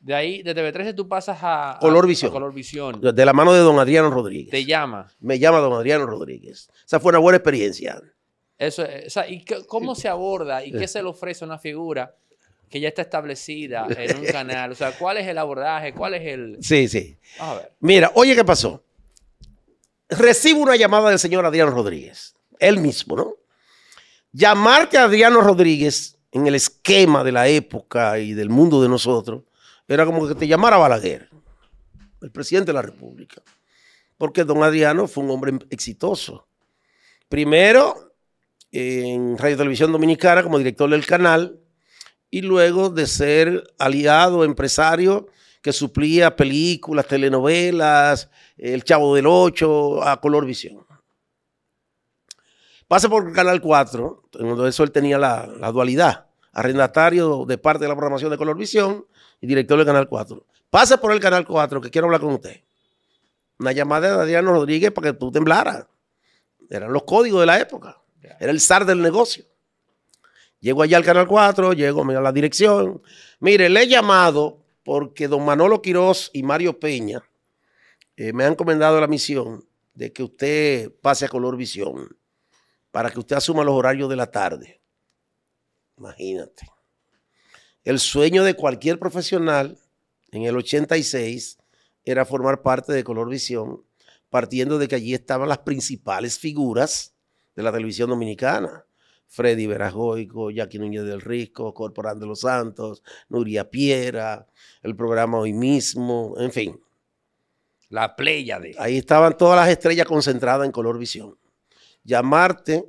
De ahí, de TV13, tú pasas a Color, Visión. Color Visión. De la mano de don Adriano Rodríguez. Te llama. Me llama don Adriano Rodríguez. Esa fue una buena experiencia. Eso, o sea, ¿y cómo se aborda y qué eh. se le ofrece a una figura que ya está establecida *laughs* en un canal? O sea, ¿cuál es el abordaje? ¿Cuál es el...? Sí, sí. A ver. Mira, oye, ¿qué pasó? Recibo una llamada del señor Adriano Rodríguez. Él mismo, ¿no? Llamarte a Adriano Rodríguez en el esquema de la época y del mundo de nosotros era como que te llamara Balaguer, el presidente de la República. Porque don Adriano fue un hombre exitoso. Primero en Radio Televisión Dominicana como director del canal y luego de ser aliado, empresario, que suplía películas, telenovelas, El Chavo del Ocho, a Color Visión. Pasa por Canal 4, donde eso él tenía la, dualidad, arrendatario de parte de la programación de Color y director del Canal 4. Pase por el Canal 4, que quiero hablar con usted. Una llamada de Adriano Rodríguez para que tú temblaras. Eran los códigos de la época. Era el zar del negocio. Llego allá al Canal 4, llego, a la dirección. Mire, le he llamado porque don Manolo Quiroz y Mario Peña eh, me han encomendado la misión de que usted pase a Color Visión para que usted asuma los horarios de la tarde. Imagínate. El sueño de cualquier profesional en el 86 era formar parte de Color Visión, partiendo de que allí estaban las principales figuras de la televisión dominicana. Freddy Verajoico, Jackie Núñez del Risco, Corporando de los Santos, Nuria Piera, el programa Hoy mismo, en fin. La playa de. Ahí estaban todas las estrellas concentradas en Color Visión. Llamarte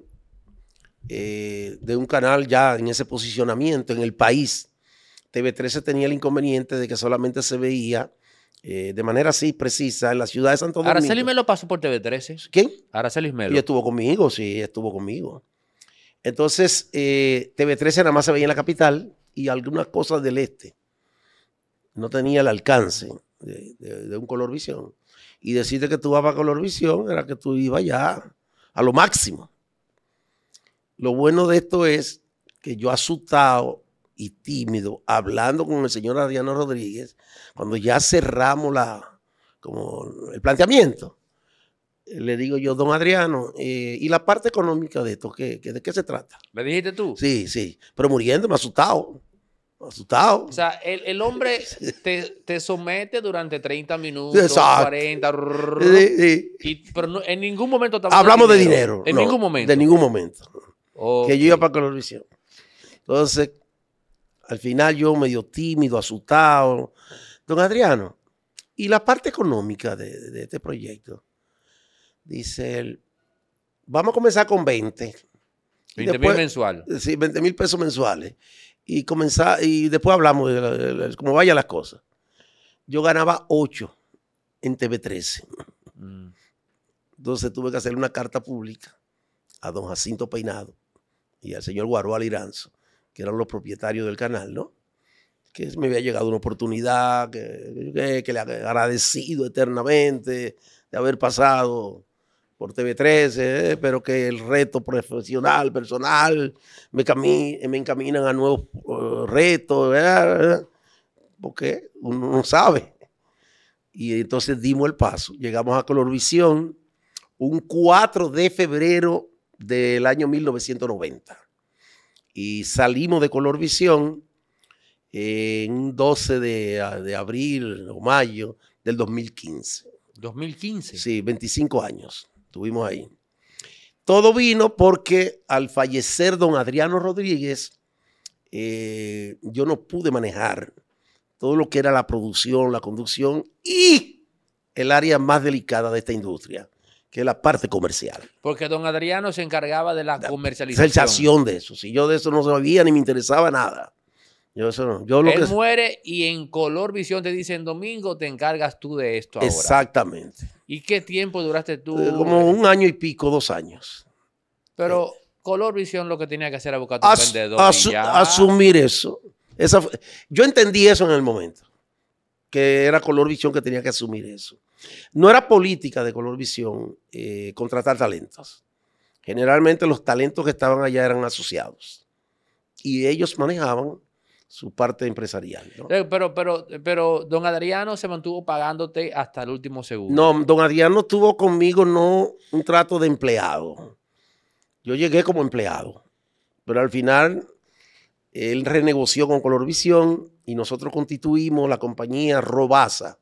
eh, de un canal ya en ese posicionamiento en el país TV13 tenía el inconveniente de que solamente se veía eh, de manera así precisa en la ciudad de Santo Domingo. Araceli Melo pasó por TV13. ¿eh? ¿Quién? Araceli Melo. Y estuvo conmigo, sí, estuvo conmigo. Entonces, eh, TV13 nada más se veía en la capital y algunas cosas del este. No tenía el alcance de, un color visión. Y decirte que tú vas para color visión era que tú ibas ya a lo máximo. Lo bueno de esto es que yo asustado y tímido, hablando con el señor Adriano Rodríguez, cuando ya cerramos la, como el planteamiento, le digo yo, don Adriano, eh, ¿y la parte económica de esto? ¿qué, de qué se trata? ¿Me dijiste tú? Sí, sí, pero muriendo... Me asustado. Asustado. O sea, el, hombre te, somete durante 30 minutos, 40, Y, pero en ningún momento hablamos, de dinero. En ningún momento. De ningún momento. Que yo iba para Colorvisión. Entonces, al final yo medio tímido, asustado. Don Adriano, y la parte económica de, este proyecto, dice él, vamos a comenzar con 20. 20 mil mensuales. Sí, 20 mil pesos mensuales. Y, comenzar, y después hablamos de, vaya cómo vayan las cosas. Yo ganaba 8 en TV13. Mm. Entonces tuve que hacer una carta pública a don Jacinto Peinado y al señor Guarual Iranzo que eran los propietarios del canal, ¿no? Que me había llegado una oportunidad, que, que, que le agradecido eternamente de haber pasado por TV13, eh, pero que el reto profesional, personal, me, me encaminan a nuevos eh, retos, ¿verdad? Eh, porque uno no sabe. Y entonces dimos el paso. Llegamos a Colorvisión un 4 de febrero del año 1990 y salimos de Color Visión eh, en 12 de, abril o mayo del 2015. 2015. Sí, 25 años estuvimos ahí. Todo vino porque al fallecer don Adriano Rodríguez, eh, yo no pude manejar todo lo que era la producción, la conducción y el área más delicada de esta industria, que es la parte comercial. Porque don Adriano se encargaba de la, la comercialización. de eso. Si yo de eso no sabía ni me interesaba nada. Yo lo Él muere y en Color Visión te dicen, Domingo, te encargas tú de esto ahora. Exactamente. ¿Y qué tiempo duraste tú? Eh, como un año y pico, dos años. Pero eh, Color Visión lo que tenía que hacer era buscar tu Asumir eso. Esa Yo entendí eso en el momento. Que era Color Visión que tenía que asumir eso. No era política de Colorvisión eh, contratar talentos. Generalmente los talentos que estaban allá eran asociados y ellos manejaban su parte empresarial. Eh, pero, pero, pero don Adriano se mantuvo pagándote hasta el último segundo. No, don Adriano tuvo conmigo no un trato de empleado. Yo llegué como empleado, pero al final él renegoció con Colorvisión y nosotros constituimos la compañía Robasa,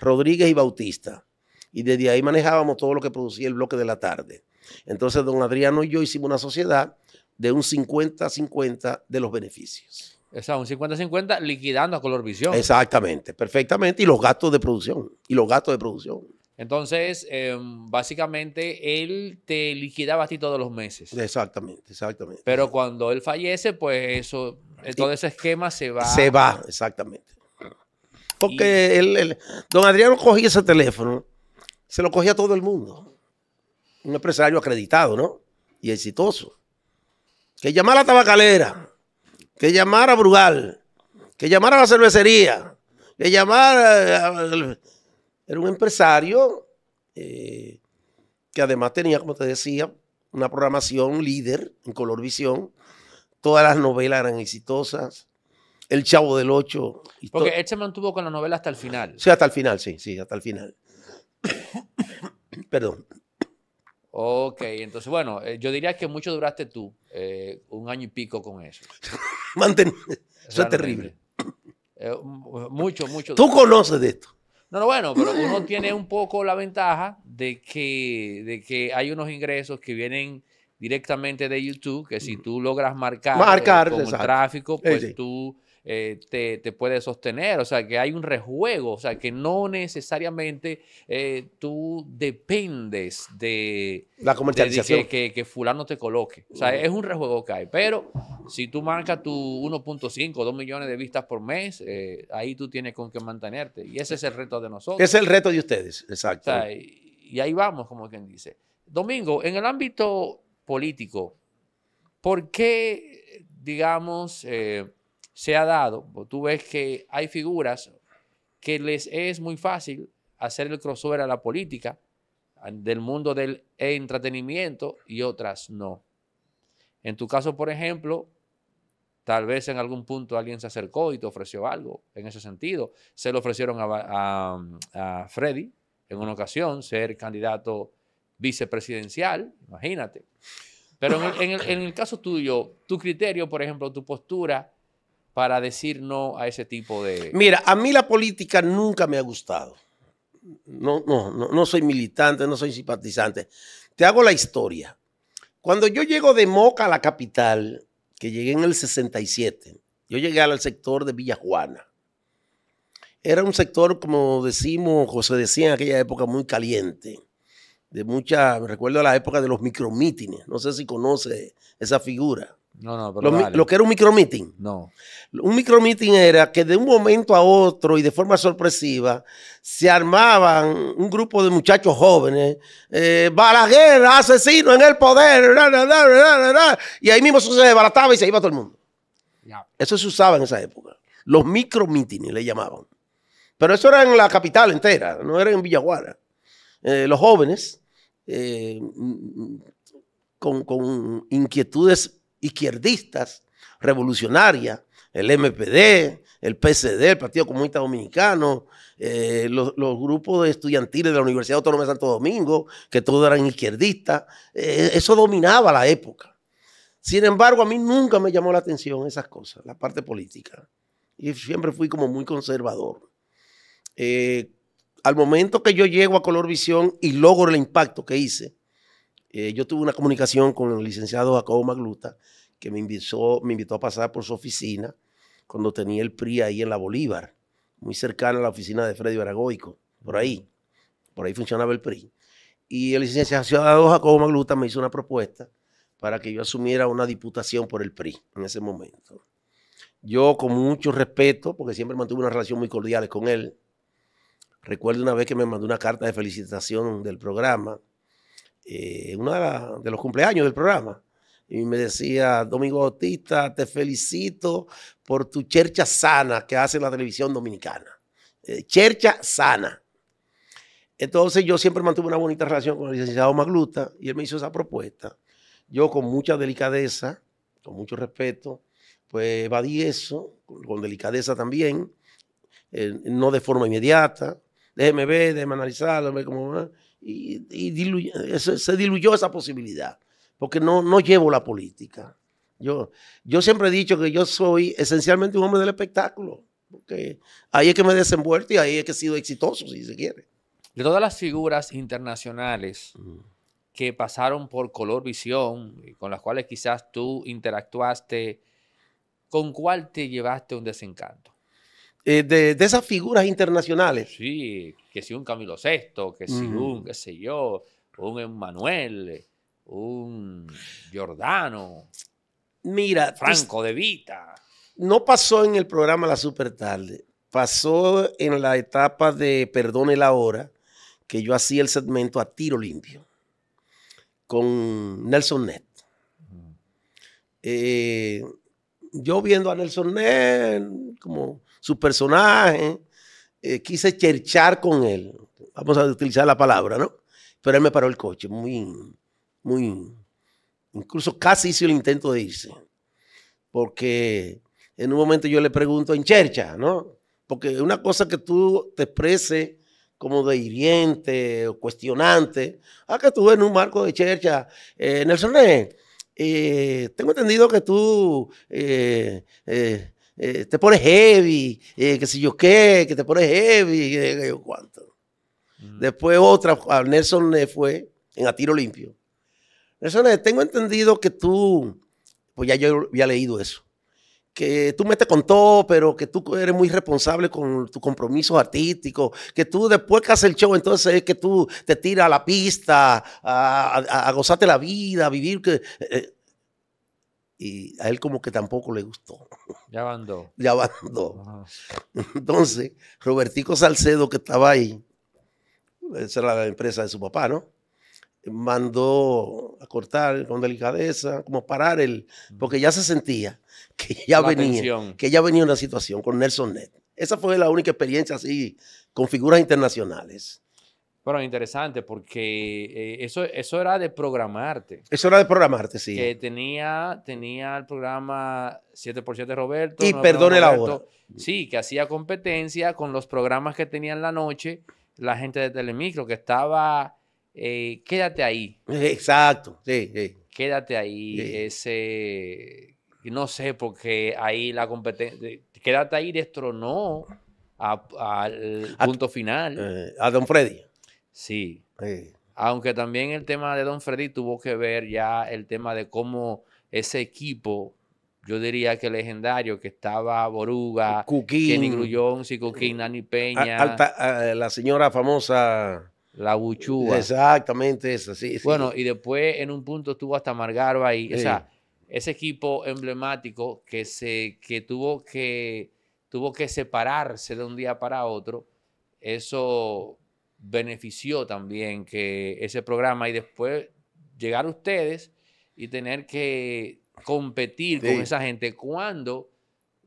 Rodríguez y Bautista. Y desde ahí manejábamos todo lo que producía el bloque de la tarde. Entonces, don Adriano y yo hicimos una sociedad de un 50-50 de los beneficios. Exacto, un 50-50 liquidando a Color Visión. Exactamente, perfectamente. Y los gastos de producción. Y los gastos de producción. Entonces, eh, básicamente, él te liquidaba a ti todos los meses. Exactamente, exactamente. Pero cuando él fallece, pues eso, eh, todo ese esquema se va. Se va, exactamente. Porque don Adriano cogía ese teléfono, se lo cogía todo el mundo. Un empresario acreditado, ¿no? Y exitoso. Que llamara a Tabacalera, que llamara a Brugal, que llamara a la cervecería, que llamara... Eh, era un empresario eh, que además tenía, como te decía, una programación líder en Color Visión. Todas las novelas eran exitosas. El Chavo del Ocho. Porque él se mantuvo con la novela hasta el final. Sí, hasta el final, sí, sí, hasta el final. Perdón. Ok, entonces bueno, eh, yo diría que mucho duraste tú, eh, un año y pico con eso. *laughs* Mantén, eso es terrible. Eh, mucho, mucho. Tú conoces de esto. No, no, bueno, pero uno tiene un poco la ventaja de que, de que hay unos ingresos que vienen directamente de YouTube, que si mm. tú logras marcar, marcar tráfico, pues tú eh, te, te, puede sostener, o sea, que hay un rejuego, o sea, que no necesariamente eh, tú dependes de la comercialización. que, fulano te coloque, o sea, es un rejuego que hay, pero si tú marcas tu 1.5, 2 millones de vistas por mes, eh, ahí tú tienes con qué mantenerte y ese es el reto de nosotros. Es el reto de ustedes, exacto. y, ahí vamos, como quien dice. Domingo, en el ámbito político, ¿por qué, digamos, se ha dado, tú ves que hay figuras que les es muy fácil hacer el crossover a la política, del mundo del entretenimiento y otras no. En tu caso, por ejemplo, tal vez en algún punto alguien se acercó y te ofreció algo en ese sentido. Se le ofrecieron a, Freddy en una ocasión ser candidato vicepresidencial, imagínate. Pero en el caso tuyo, tu criterio, por ejemplo, tu postura, para decir no a ese tipo de... Mira, a mí la política nunca me ha gustado. No, no, soy militante, no soy simpatizante. Te hago la historia. Cuando yo llego de Moca a la capital, que llegué en el 67, yo llegué al sector de Villa Juana. Era un sector, como decimos, José decía en aquella época, muy caliente. De mucha, recuerdo la época de los micromítines, no sé si conoce esa figura. No, no, pero lo, que era un micro No. Un micro era que de un momento a otro y de forma sorpresiva se armaban un grupo de muchachos jóvenes. Eh, Balaguer, asesino en el poder. y ahí mismo eso se desbarataba y se iba todo el mundo. Eso se usaba en esa época. Los micro le llamaban. Pero eso era en la capital entera, no era en Villaguara. Eh, los jóvenes eh, mm, mm, con inquietudes izquierdistas, revolucionarias, el MPD, el PSD, el Partido Comunista Dominicano, eh, los, grupos de estudiantiles de la Universidad Autónoma de Santo Domingo, que todos eran izquierdistas, eh, eso dominaba la época. Sin embargo, a mí nunca me llamó la atención esas cosas, la parte política. Y siempre fui como muy conservador. Eh, al momento que yo llego a Color Visión y logro el impacto que hice, eh, yo tuve una comunicación con el licenciado Jacobo Magluta, que me invitó, me invitó a pasar por su oficina cuando tenía el PRI ahí en la Bolívar, muy cercana a la oficina de Freddy Aragoico, por ahí. Por ahí funcionaba el PRI. Y el licenciado Jacobo Magluta me hizo una propuesta para que yo asumiera una diputación por el PRI en ese momento. Yo con mucho respeto, porque siempre mantuve una relación muy cordial con él, recuerdo una vez que me mandó una carta de felicitación del programa eh, una uno de, los cumpleaños del programa. Y me decía, Domingo Bautista, te felicito por tu chercha sana que hace la televisión dominicana. Eh, chercha sana. Entonces yo siempre mantuve una bonita relación con el licenciado Magluta y él me hizo esa propuesta. Yo con mucha delicadeza, con mucho respeto, pues evadí eso, con delicadeza también, eh, no de forma inmediata. Déjeme ver, déjeme analizarlo, déjeme cómo va y, se, diluyó esa posibilidad, porque no, no llevo la política. Yo, yo siempre he dicho que yo soy esencialmente un hombre del espectáculo, porque ahí es que me he desenvuelto y ahí es que he sido exitoso, si se quiere. De todas las figuras internacionales que pasaron por Color Visión, con las cuales quizás tú interactuaste, ¿con cuál te llevaste un desencanto? Eh, de, esas figuras internacionales. Sí, que si un Camilo VI, que si un, qué sé yo, un Emanuel, un Giordano. Mira. Pues, Franco de Vita. No pasó en el programa La Super Tarde. Pasó en la etapa de Perdone la Hora, que yo hacía el segmento a tiro limpio con Nelson Net. Eh, yo viendo a Nelson Net, como su personaje, eh, quise cherchar con él, vamos a utilizar la palabra, ¿no? Pero él me paró el coche, muy, muy, incluso casi hizo el intento de irse, porque en un momento yo le pregunto en chercha, ¿no? Porque una cosa que tú te expreses como de hiriente o cuestionante, ah, que estuve en un marco de chercha, eh, Nelson eh, eh, tengo entendido que tú eh, te pones heavy, eh, que si yo qué, que te pones heavy, que yo cuánto. Mm. Después otra, Nelson le fue en a tiro limpio. Nelson, eh, tengo entendido que tú, pues ya yo había leído eso, que tú metes con todo, pero que tú eres muy responsable con tus compromisos artísticos, que tú después que haces el show, entonces es que tú te tiras a la pista, a, gozarte la vida, a vivir. Que, y a él como que tampoco le gustó. Ya abandó. Ya abandó. Entonces, Robertico Salcedo, que estaba ahí, esa era la empresa de su papá, ¿no? Mandó a cortar con delicadeza, como parar el, porque ya se sentía que ya venía, que ya venía una situación con Nelson Net. Esa fue la única experiencia así con figuras internacionales. Bueno, interesante porque eh, eso, eso era de programarte. Eso era de programarte, sí. Que tenía, tenía el programa 7x7 Roberto. Y perdón el hora. Sí, que hacía competencia con los programas que tenían la noche la gente de Telemicro, que estaba eh, Quédate ahí. Eh, exacto, sí, sí. Quédate ahí, ese... No sé, porque ahí la competencia... Quédate ahí destronó al punto final. a Don Freddy. Sí. Aunque también el tema de Don Freddy tuvo que ver ya el tema de cómo ese equipo, yo diría que legendario, que estaba Boruga, Cuquín, Kenny Grullón, Cuquín, Nani Peña. Eh, la señora famosa. La Buchúa. Exactamente, eso, sí, Bueno, y después en un punto estuvo hasta Margarba ahí. O sea, ese equipo emblemático que, se, que, tuvo que tuvo que separarse de un día para otro, eso benefició también que ese programa y después llegar a ustedes y tener que competir con esa gente cuando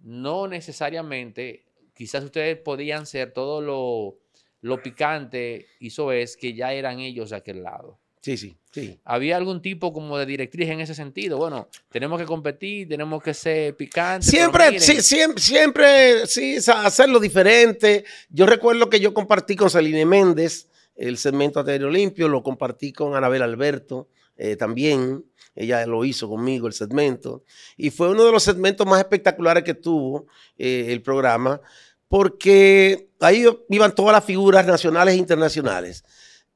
no necesariamente, quizás ustedes podían ser todo lo, lo picante y eso es que ya eran ellos de aquel lado. Sí, sí, sí. ¿Había algún tipo como de directriz en ese sentido? Bueno, tenemos que competir, tenemos que ser picantes. Siempre, siempre, siempre, sí, hacerlo diferente. Yo recuerdo que yo compartí con Celine Méndez el segmento Aterio Limpio, lo compartí con Anabel Alberto eh, también. Ella lo hizo conmigo, el segmento. Y fue uno de los segmentos más espectaculares que tuvo eh, el programa, porque ahí iban todas las figuras nacionales e internacionales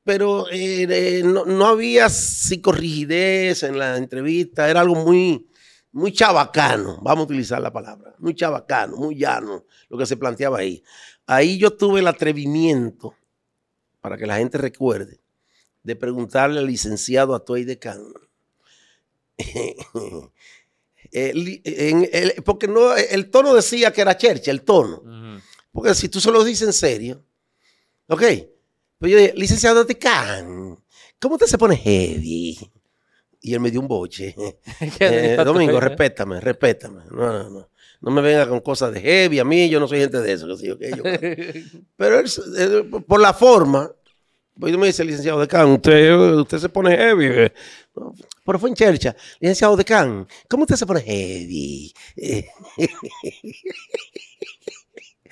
pero eh, no, no, había psicorrigidez en la entrevista, era algo muy, muy chabacano, vamos a utilizar la palabra, muy chabacano, muy llano, lo que se planteaba ahí. Ahí yo tuve el atrevimiento, para que la gente recuerde, de preguntarle al licenciado Atuey de Can. *laughs* Eh, porque no, el tono decía que era Churchill, el tono. Porque si tú se lo dices en serio, ok, pero pues yo dije, licenciado Khan, ¿cómo usted se pone heavy? Y él me dio un boche. *laughs* Eh, Domingo, respétame, respétame. No, no, no. No me venga con cosas de heavy a mí, yo no soy gente de eso. pero por la forma, pues me dice, licenciado de usted, usted se pone heavy. pero fue en chercha. Licenciado de Can, ¿cómo usted se pone heavy? *laughs*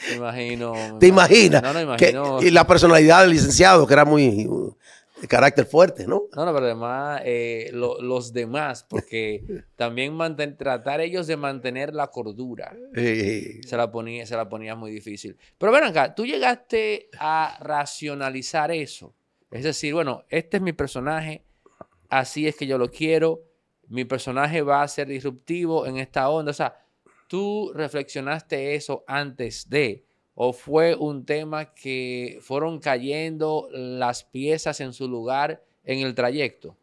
Te imagino. ¿Te imaginas? No, no, imagino. y la personalidad del licenciado, que era muy de carácter fuerte, ¿no? No, no, pero además eh, los demás, porque también tratar ellos de mantener la cordura. se, la ponía, se la ponía muy difícil. Pero ven acá, tú llegaste a racionalizar eso. Es decir, bueno, este es mi personaje, así es que yo lo quiero, mi personaje va a ser disruptivo en esta onda. O sea, ¿Tú reflexionaste eso antes de o fue un tema que fueron cayendo las piezas en su lugar en el trayecto?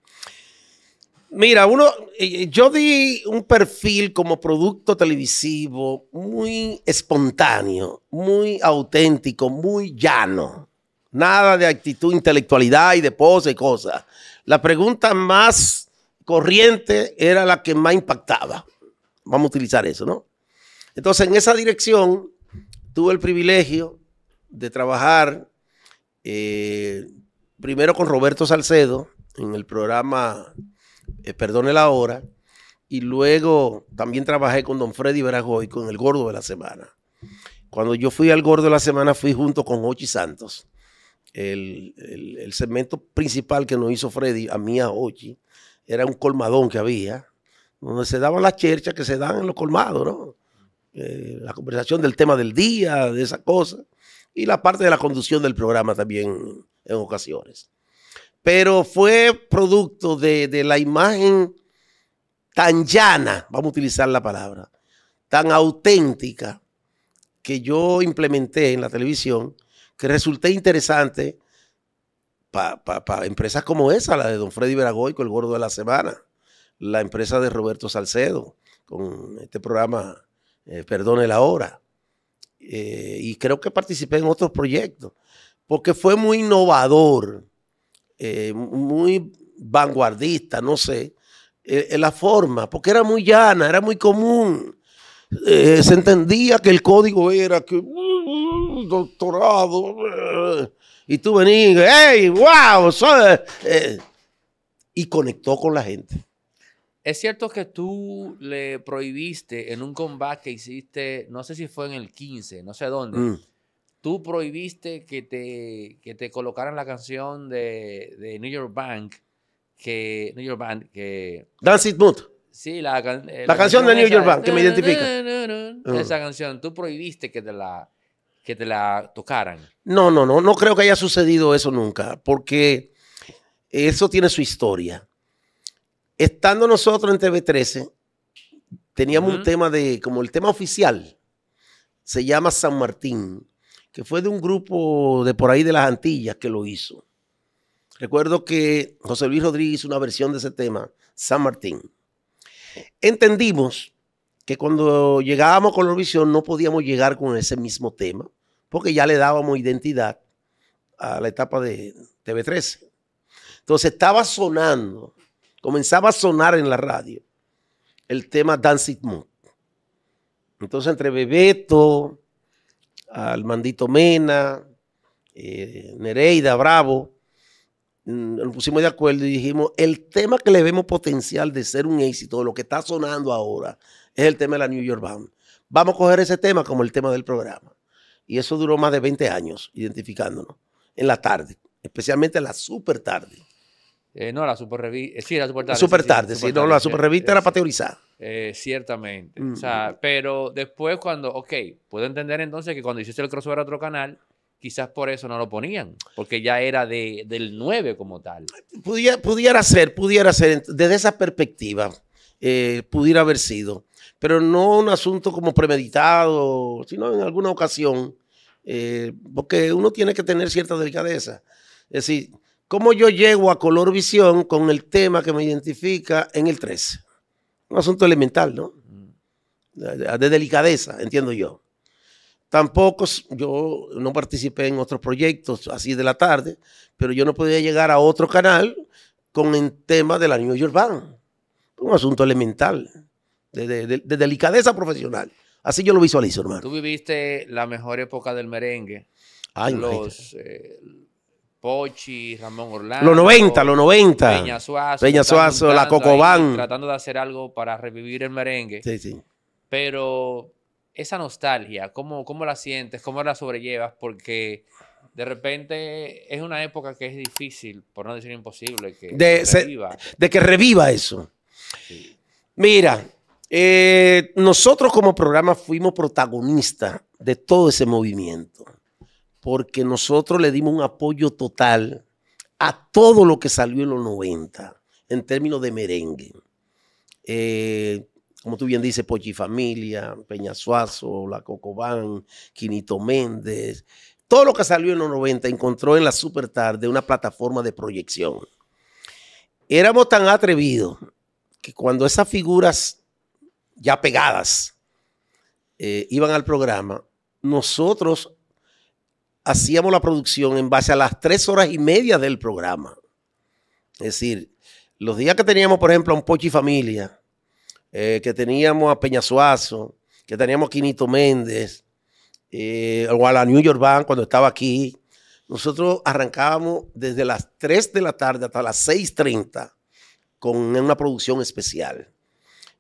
Mira, uno, eh, eh, yo di un perfil como producto televisivo muy espontáneo, muy auténtico, muy llano. Nada de actitud, intelectualidad y de pose y cosas. La pregunta más corriente era la que más impactaba. Vamos a utilizar eso, ¿no? Entonces, en esa dirección tuve el privilegio de trabajar eh, primero con Roberto Salcedo en el programa eh, Perdone la Hora y luego también trabajé con don Freddy Veragoico en el Gordo de la Semana. Cuando yo fui al Gordo de la Semana fui junto con Ochi Santos. El, segmento principal que nos hizo Freddy, a mí, a Ochi, era un colmadón que había, donde se daban las cherchas que se dan en los colmados, ¿no? Eh, la conversación del tema del día, de esa cosa, y la parte de la conducción del programa también en ocasiones. Pero fue producto de, la imagen tan llana, vamos a utilizar la palabra, tan auténtica que yo implementé en la televisión, que resulté interesante para empresas como esa, la de Don Freddy Veragoy con El Gordo de la Semana, la empresa de Roberto Salcedo, con este programa eh, perdone la hora. Eh, y creo que participé en otros proyectos, porque fue muy innovador, eh, muy vanguardista, no sé, en eh, la forma, porque era muy llana, era muy común. se entendía que el código era que uh, uh, uh, doctorado, y tú venías, ¡hey, wow! y conectó con la gente. ¿Es cierto que tú le prohibiste en un combate que hiciste, no sé si fue en el 15, no sé dónde, mm. tú prohibiste que te, te colocaran la canción de, New York Bank, que... New York Bank, que... Dance It Mood. Sí, la, eh, canción, de New York Bank, que me identifica. Ah. Esa canción, tú prohibiste que te la que te la tocaran. No, no, no, no creo que haya sucedido eso nunca, porque eso tiene su historia. Estando nosotros en TV13, teníamos un tema de, como el tema oficial, se llama San Martín, que fue de un grupo de por ahí de las Antillas que lo hizo. Recuerdo que José Luis Rodríguez hizo una versión de ese tema, San Martín. Entendimos que cuando llegábamos con la visión no podíamos llegar con ese mismo tema, porque ya le dábamos identidad a la etapa de TV13. Entonces estaba sonando comenzaba a sonar en la radio el tema Dancing Mood. Entonces, entre Bebeto, Almandito Mena, eh, Nereida Bravo, mm, nos pusimos de acuerdo y dijimos, el tema que le vemos potencial de ser un éxito, lo que está sonando ahora, es el tema de la New York Bound. Vamos a coger ese tema como el tema del programa. Y eso duró más de 20 años identificándonos, en la tarde, especialmente en la super tarde. Eh, no, la super revista. Eh, sí, la super tarde. Super tarde, sí, no, la super revista era para teorizar. Eh, ciertamente. O mm. sea, pero después cuando, ok, puedo entender entonces que cuando hiciste el crossover a otro canal, quizás por eso no lo ponían, porque ya era del 9 como tal. Pudiera, pudiera ser, pudiera ser, desde esa perspectiva, pudiera haber sido, pero no un asunto como premeditado, sino en alguna ocasión, porque uno tiene que tener cierta delicadeza. Es decir, ¿Cómo yo llego a color visión con el tema que me identifica en el 13? Un asunto elemental, ¿no? Mm. De delicadeza, entiendo yo. Tampoco yo no participé en otros proyectos así de la tarde, pero yo no podía llegar a otro canal con el tema de la New York Band. Un asunto elemental, de, delicadeza profesional. Así yo lo visualizo, hermano. Tú viviste la mejor época del merengue. Ay, los, Pochi, Ramón Orlando. Los 90, los 90. Peña Suazo. la Cocobán. Tratando de hacer algo para revivir el merengue. Sí, sí. Pero esa nostalgia, ¿cómo, cómo la sientes? ¿Cómo la sobrellevas? Porque de repente es una época que es difícil, por no decir imposible, que de, reviva. de que reviva eso. Mira, eh, nosotros como programa fuimos protagonistas de todo ese movimiento porque nosotros le dimos un apoyo total a todo lo que salió en los 90 en términos de merengue. Eh, como tú bien dices, Pochi Familia, Peña Suazo, La Cocobán, Quinito Méndez, todo lo que salió en los 90 encontró en la super tarde una plataforma de proyección. Éramos tan atrevidos que cuando esas figuras ya pegadas eh, iban al programa, nosotros hacíamos la producción en base a las tres horas y media del programa. Es decir, los días que teníamos, por ejemplo, a un Pochi Familia, eh, que teníamos a Peñasuazo, que teníamos a Quinito Méndez, eh, o a la New York Bank cuando estaba aquí, nosotros arrancábamos desde las 3 de la tarde hasta las 6.30 con una producción especial,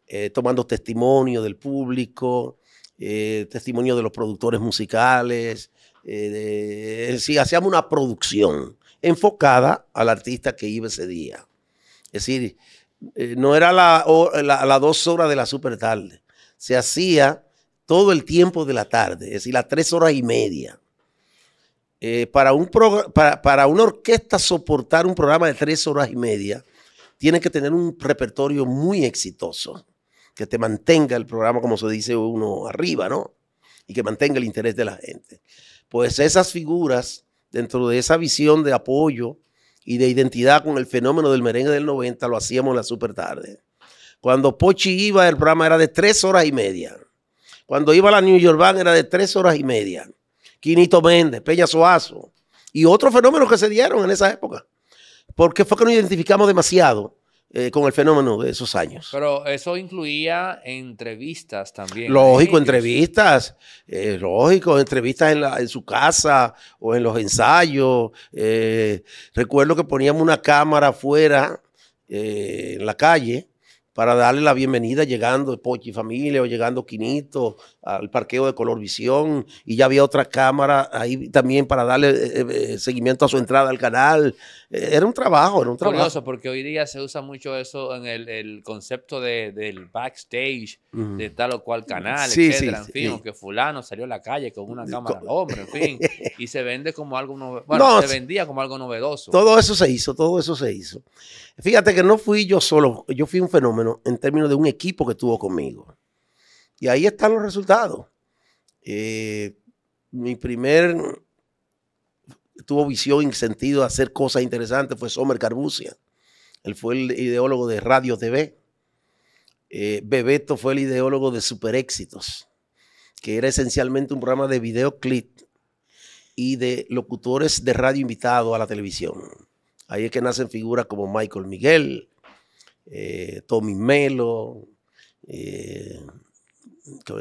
eh, tomando testimonio del público, testimonio de los productores musicales, eh, eh si hacíamos una producción enfocada al artista que iba ese día. Es decir, eh, no era la, dos horas de la super tarde, se hacía todo el tiempo de la tarde, es decir, las tres horas y media. Eh, para, un para una orquesta soportar un programa de tres horas y media, tiene que tener un repertorio muy exitoso, que te mantenga el programa, como se dice uno, arriba, ¿no? Y que mantenga el interés de la gente pues esas figuras, dentro de esa visión de apoyo y de identidad con el fenómeno del merengue del 90, lo hacíamos en la super tarde. Cuando Pochi iba, el programa era de tres horas y media. Cuando iba la New York Band era de tres horas y media. Quinito Méndez, Peña Suazo y otros fenómenos que se dieron en esa época. Porque fue que nos identificamos demasiado eh, con el fenómeno de esos años. Pero eso incluía entrevistas también. Eh, lógico, entrevistas, lógico, entrevistas en, su casa o en los ensayos. Eh, recuerdo que poníamos una cámara afuera en la calle para darle la bienvenida llegando Pochi Familia o llegando Quinito al parqueo de Color Visión y ya había otra cámara ahí también para darle eh, eh, eh, seguimiento a su entrada al canal. era un trabajo, era un trabajo. porque hoy día se usa mucho eso en el, el concepto de, del backstage de tal o cual canal, sí, etcétera. en fin, que fulano salió a la calle con una cámara hombre, en fin. *laughs* y se vende como algo novedoso. Bueno, se vendía como algo novedoso. Todo eso se hizo, todo eso se hizo. Fíjate que no fui yo solo, yo fui un fenómeno en términos de un equipo que tuvo conmigo. Y ahí están los resultados. Eh, mi primer tuvo visión y sentido de hacer cosas interesantes fue Somer Carbucia. Él fue el ideólogo de Radio TV. Eh, Bebeto fue el ideólogo de Super Éxitos, que era esencialmente un programa de videoclip y de locutores de radio invitados a la televisión. Ahí es que nacen figuras como Michael Miguel, eh, Tommy Melo,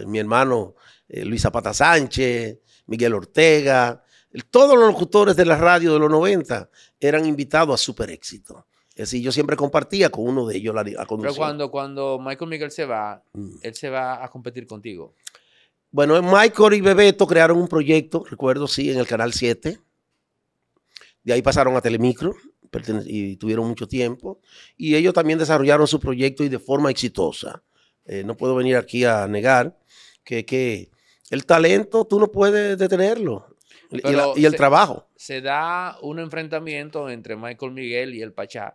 mi hermano eh, Luis Zapata Sánchez, Miguel Ortega, todos los locutores de la radio de los 90 eran invitados a Super Éxito. Es decir, yo siempre compartía con uno de ellos la, conducción. Pero cuando, cuando Michael Miguel se va, mm. él se va a competir contigo. Bueno, Michael y Bebeto crearon un proyecto, recuerdo, sí, en el Canal 7. De ahí pasaron a Telemicro y tuvieron mucho tiempo. Y ellos también desarrollaron su proyecto y de forma exitosa. Eh, no puedo venir aquí a negar que, el talento tú no puedes detenerlo. Y, el trabajo. Se da un enfrentamiento entre Michael Miguel y el Pachá.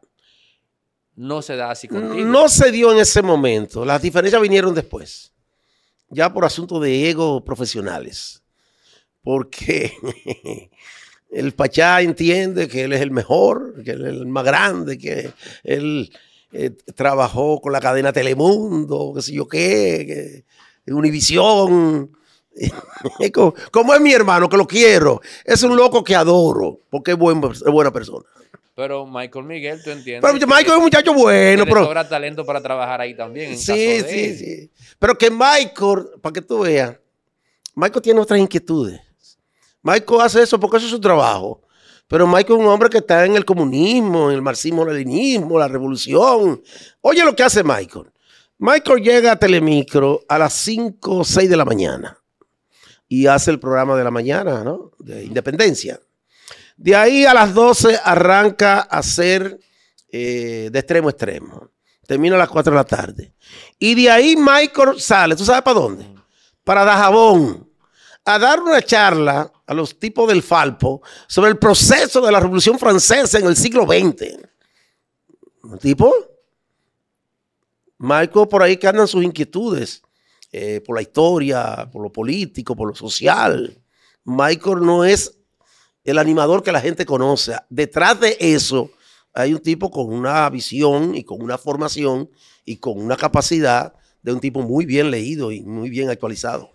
No se da así contigo. No se dio en ese momento. Las diferencias vinieron después. Ya por asunto de ego profesionales. Porque *laughs* el Pachá entiende que él es el mejor, que él es el más grande, que él eh, trabajó con la cadena Telemundo, qué sé yo qué, Univisión. *laughs* Como es mi hermano, que lo quiero. Es un loco que adoro, porque es, buena persona. Pero Michael Miguel, tú entiendes. Pero Michael es un muchacho bueno. pero talento para trabajar ahí también. sí, sí, sí. Pero que Michael, para que tú veas, Michael tiene otras inquietudes. Michael hace eso porque eso es su trabajo. Pero Michael es un hombre que está en el comunismo, en el marxismo-leninismo, la revolución. Oye lo que hace Michael. Michael llega a Telemicro a las 5 o 6 de la mañana y hace el programa de la mañana, ¿no? De Independencia. De ahí a las 12 arranca a hacer eh, de extremo a extremo. Termina a las 4 de la tarde. Y de ahí Michael sale, ¿tú sabes para dónde? Para Dajabón, a dar una charla a los tipos del Falpo sobre el proceso de la Revolución Francesa en el siglo XX. ¿Un tipo? Michael, por ahí que sus inquietudes eh, por la historia, por lo político, por lo social. Michael no es el animador que la gente conoce. Detrás de eso hay un tipo con una visión y con una formación y con una capacidad de un tipo muy bien leído y muy bien actualizado.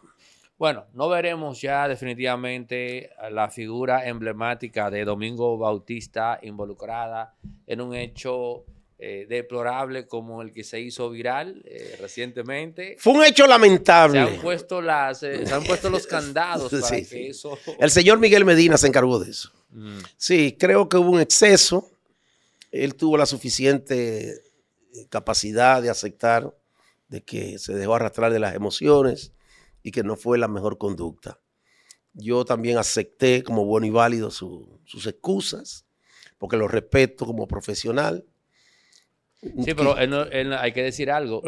Bueno, no veremos ya definitivamente la figura emblemática de Domingo Bautista involucrada en un hecho eh, deplorable como el que se hizo viral eh, recientemente. Fue un hecho lamentable. Se han puesto, las, eh, han puesto los *laughs* candados *laughs* El señor Miguel Medina se encargó de eso. Mm. Sí, creo que hubo un exceso. Él tuvo la suficiente capacidad de aceptar de que se dejó arrastrar de las emociones y que no fue la mejor conducta. Yo también acepté como bueno y válido sus excusas, porque lo respeto como profesional. Sí, pero él hay que decir algo.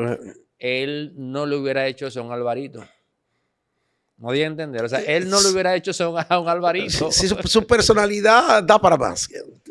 Él no lo hubiera hecho eso a un Alvarito. No voy a entender. O sea, eh, él no lo hubiera hecho eso a un Alvarito. su, personalidad da para más,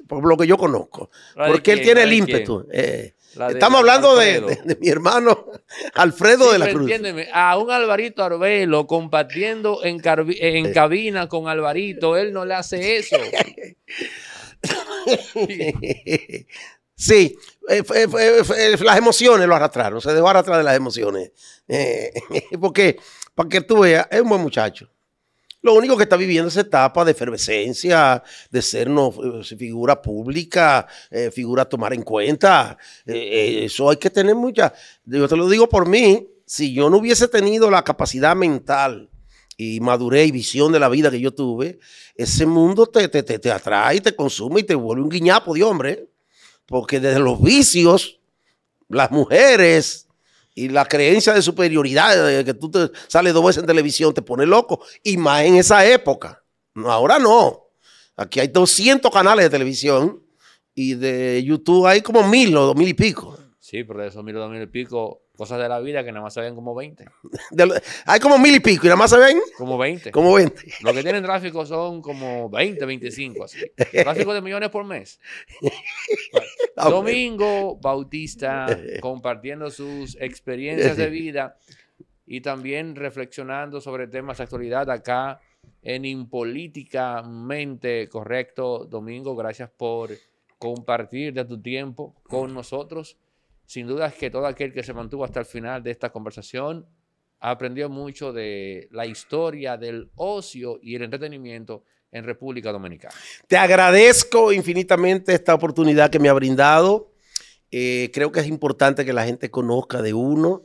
por lo que yo conozco. Porque él tiene el ímpetu. Eh, Estamos hablando de, mi hermano Alfredo de la Cruz. Entiéndeme, a un Alvarito Arbelo compartiendo en, en eh. cabina con Alvarito, él no le hace eso. *laughs* Sí, eh, eh, las emociones lo arrastraron, se dejó arrastrar de las emociones. *laughs* porque, para que tú veas, es un buen muchacho. Lo único que está viviendo es etapa de efervescencia, de ser eh, figura pública, eh, figura a tomar en cuenta. Eh, eso hay que tener mucha. Yo te lo digo por mí, si yo no hubiese tenido la capacidad mental y madurez y visión de la vida que yo tuve, ese mundo te, te, te, te atrae, te consume y te vuelve un guiñapo de hombre. Porque desde los vicios, las mujeres, y la creencia de superioridad, de que tú te sales dos veces en televisión, te pone loco. Y más en esa época. Ahora no. Aquí hay 200 canales de televisión y de YouTube hay como mil o dos mil y pico. Sí, pero eso miro mil y pico, cosas de la vida que nada más saben como 20. *laughs* hay como mil y pico y nada más ven Como 20. Como 20. Lo que tienen tráfico son como 20, 25. Así. Tráfico de millones por mes. *laughs* Domingo Bautista compartiendo sus experiencias de vida y también reflexionando sobre temas de actualidad acá en Impolíticamente Correcto. Domingo, gracias por compartir de tu tiempo con nosotros. Sin duda es que todo aquel que se mantuvo hasta el final de esta conversación aprendió mucho de la historia del ocio y el entretenimiento en República Dominicana. Te agradezco infinitamente esta oportunidad que me ha brindado. Eh, creo que es importante que la gente conozca de uno,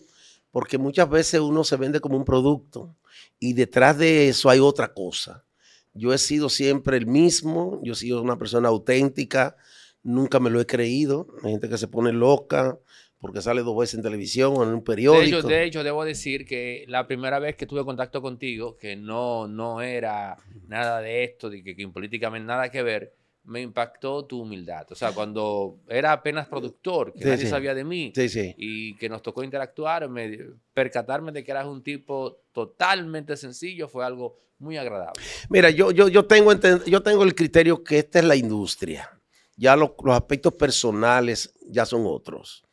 porque muchas veces uno se vende como un producto y detrás de eso hay otra cosa. Yo he sido siempre el mismo, yo he sido una persona auténtica, nunca me lo he creído. Hay gente que se pone loca, porque sale dos veces en televisión o en un periódico. De hecho, debo decir que la primera vez que tuve contacto contigo, que no, no era nada de esto, de que, que políticamente nada que ver, me impactó tu humildad. O sea, cuando era apenas productor, que nadie sabía de mí y que nos tocó interactuar, me, percatarme de que eras un tipo totalmente sencillo fue algo muy agradable. Mira, yo, yo, yo, tengo, yo tengo el criterio que esta es la industria. Ya los aspectos personales ya son otros.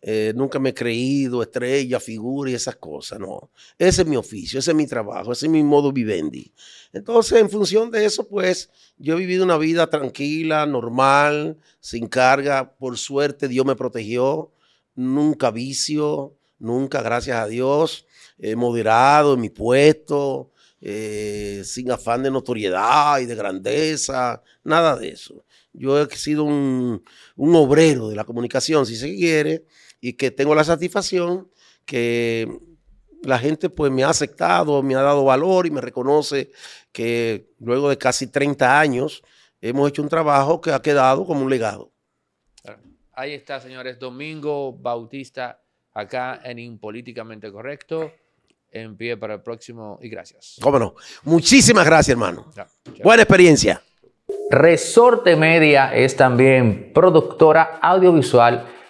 Eh, nunca me he creído estrella, figura y esas cosas, no. Ese es mi oficio, ese es mi trabajo, ese es mi modo vivendi. Entonces, en función de eso, pues, yo he vivido una vida tranquila, normal, sin carga. Por suerte, Dios me protegió. Nunca vicio, nunca, gracias a Dios, moderado en mi puesto, eh, sin afán de notoriedad y de grandeza, nada de eso. Yo he sido un, un obrero de la comunicación, si se quiere, y que tengo la satisfacción que la gente pues me ha aceptado, me ha dado valor y me reconoce que luego de casi 30 años hemos hecho un trabajo que ha quedado como un legado. Ahí está, señores, Domingo Bautista acá en Impolíticamente Correcto, en pie para el próximo y gracias. Cómo no. Muchísimas gracias, hermano. Buena experiencia. Resorte Media es también productora audiovisual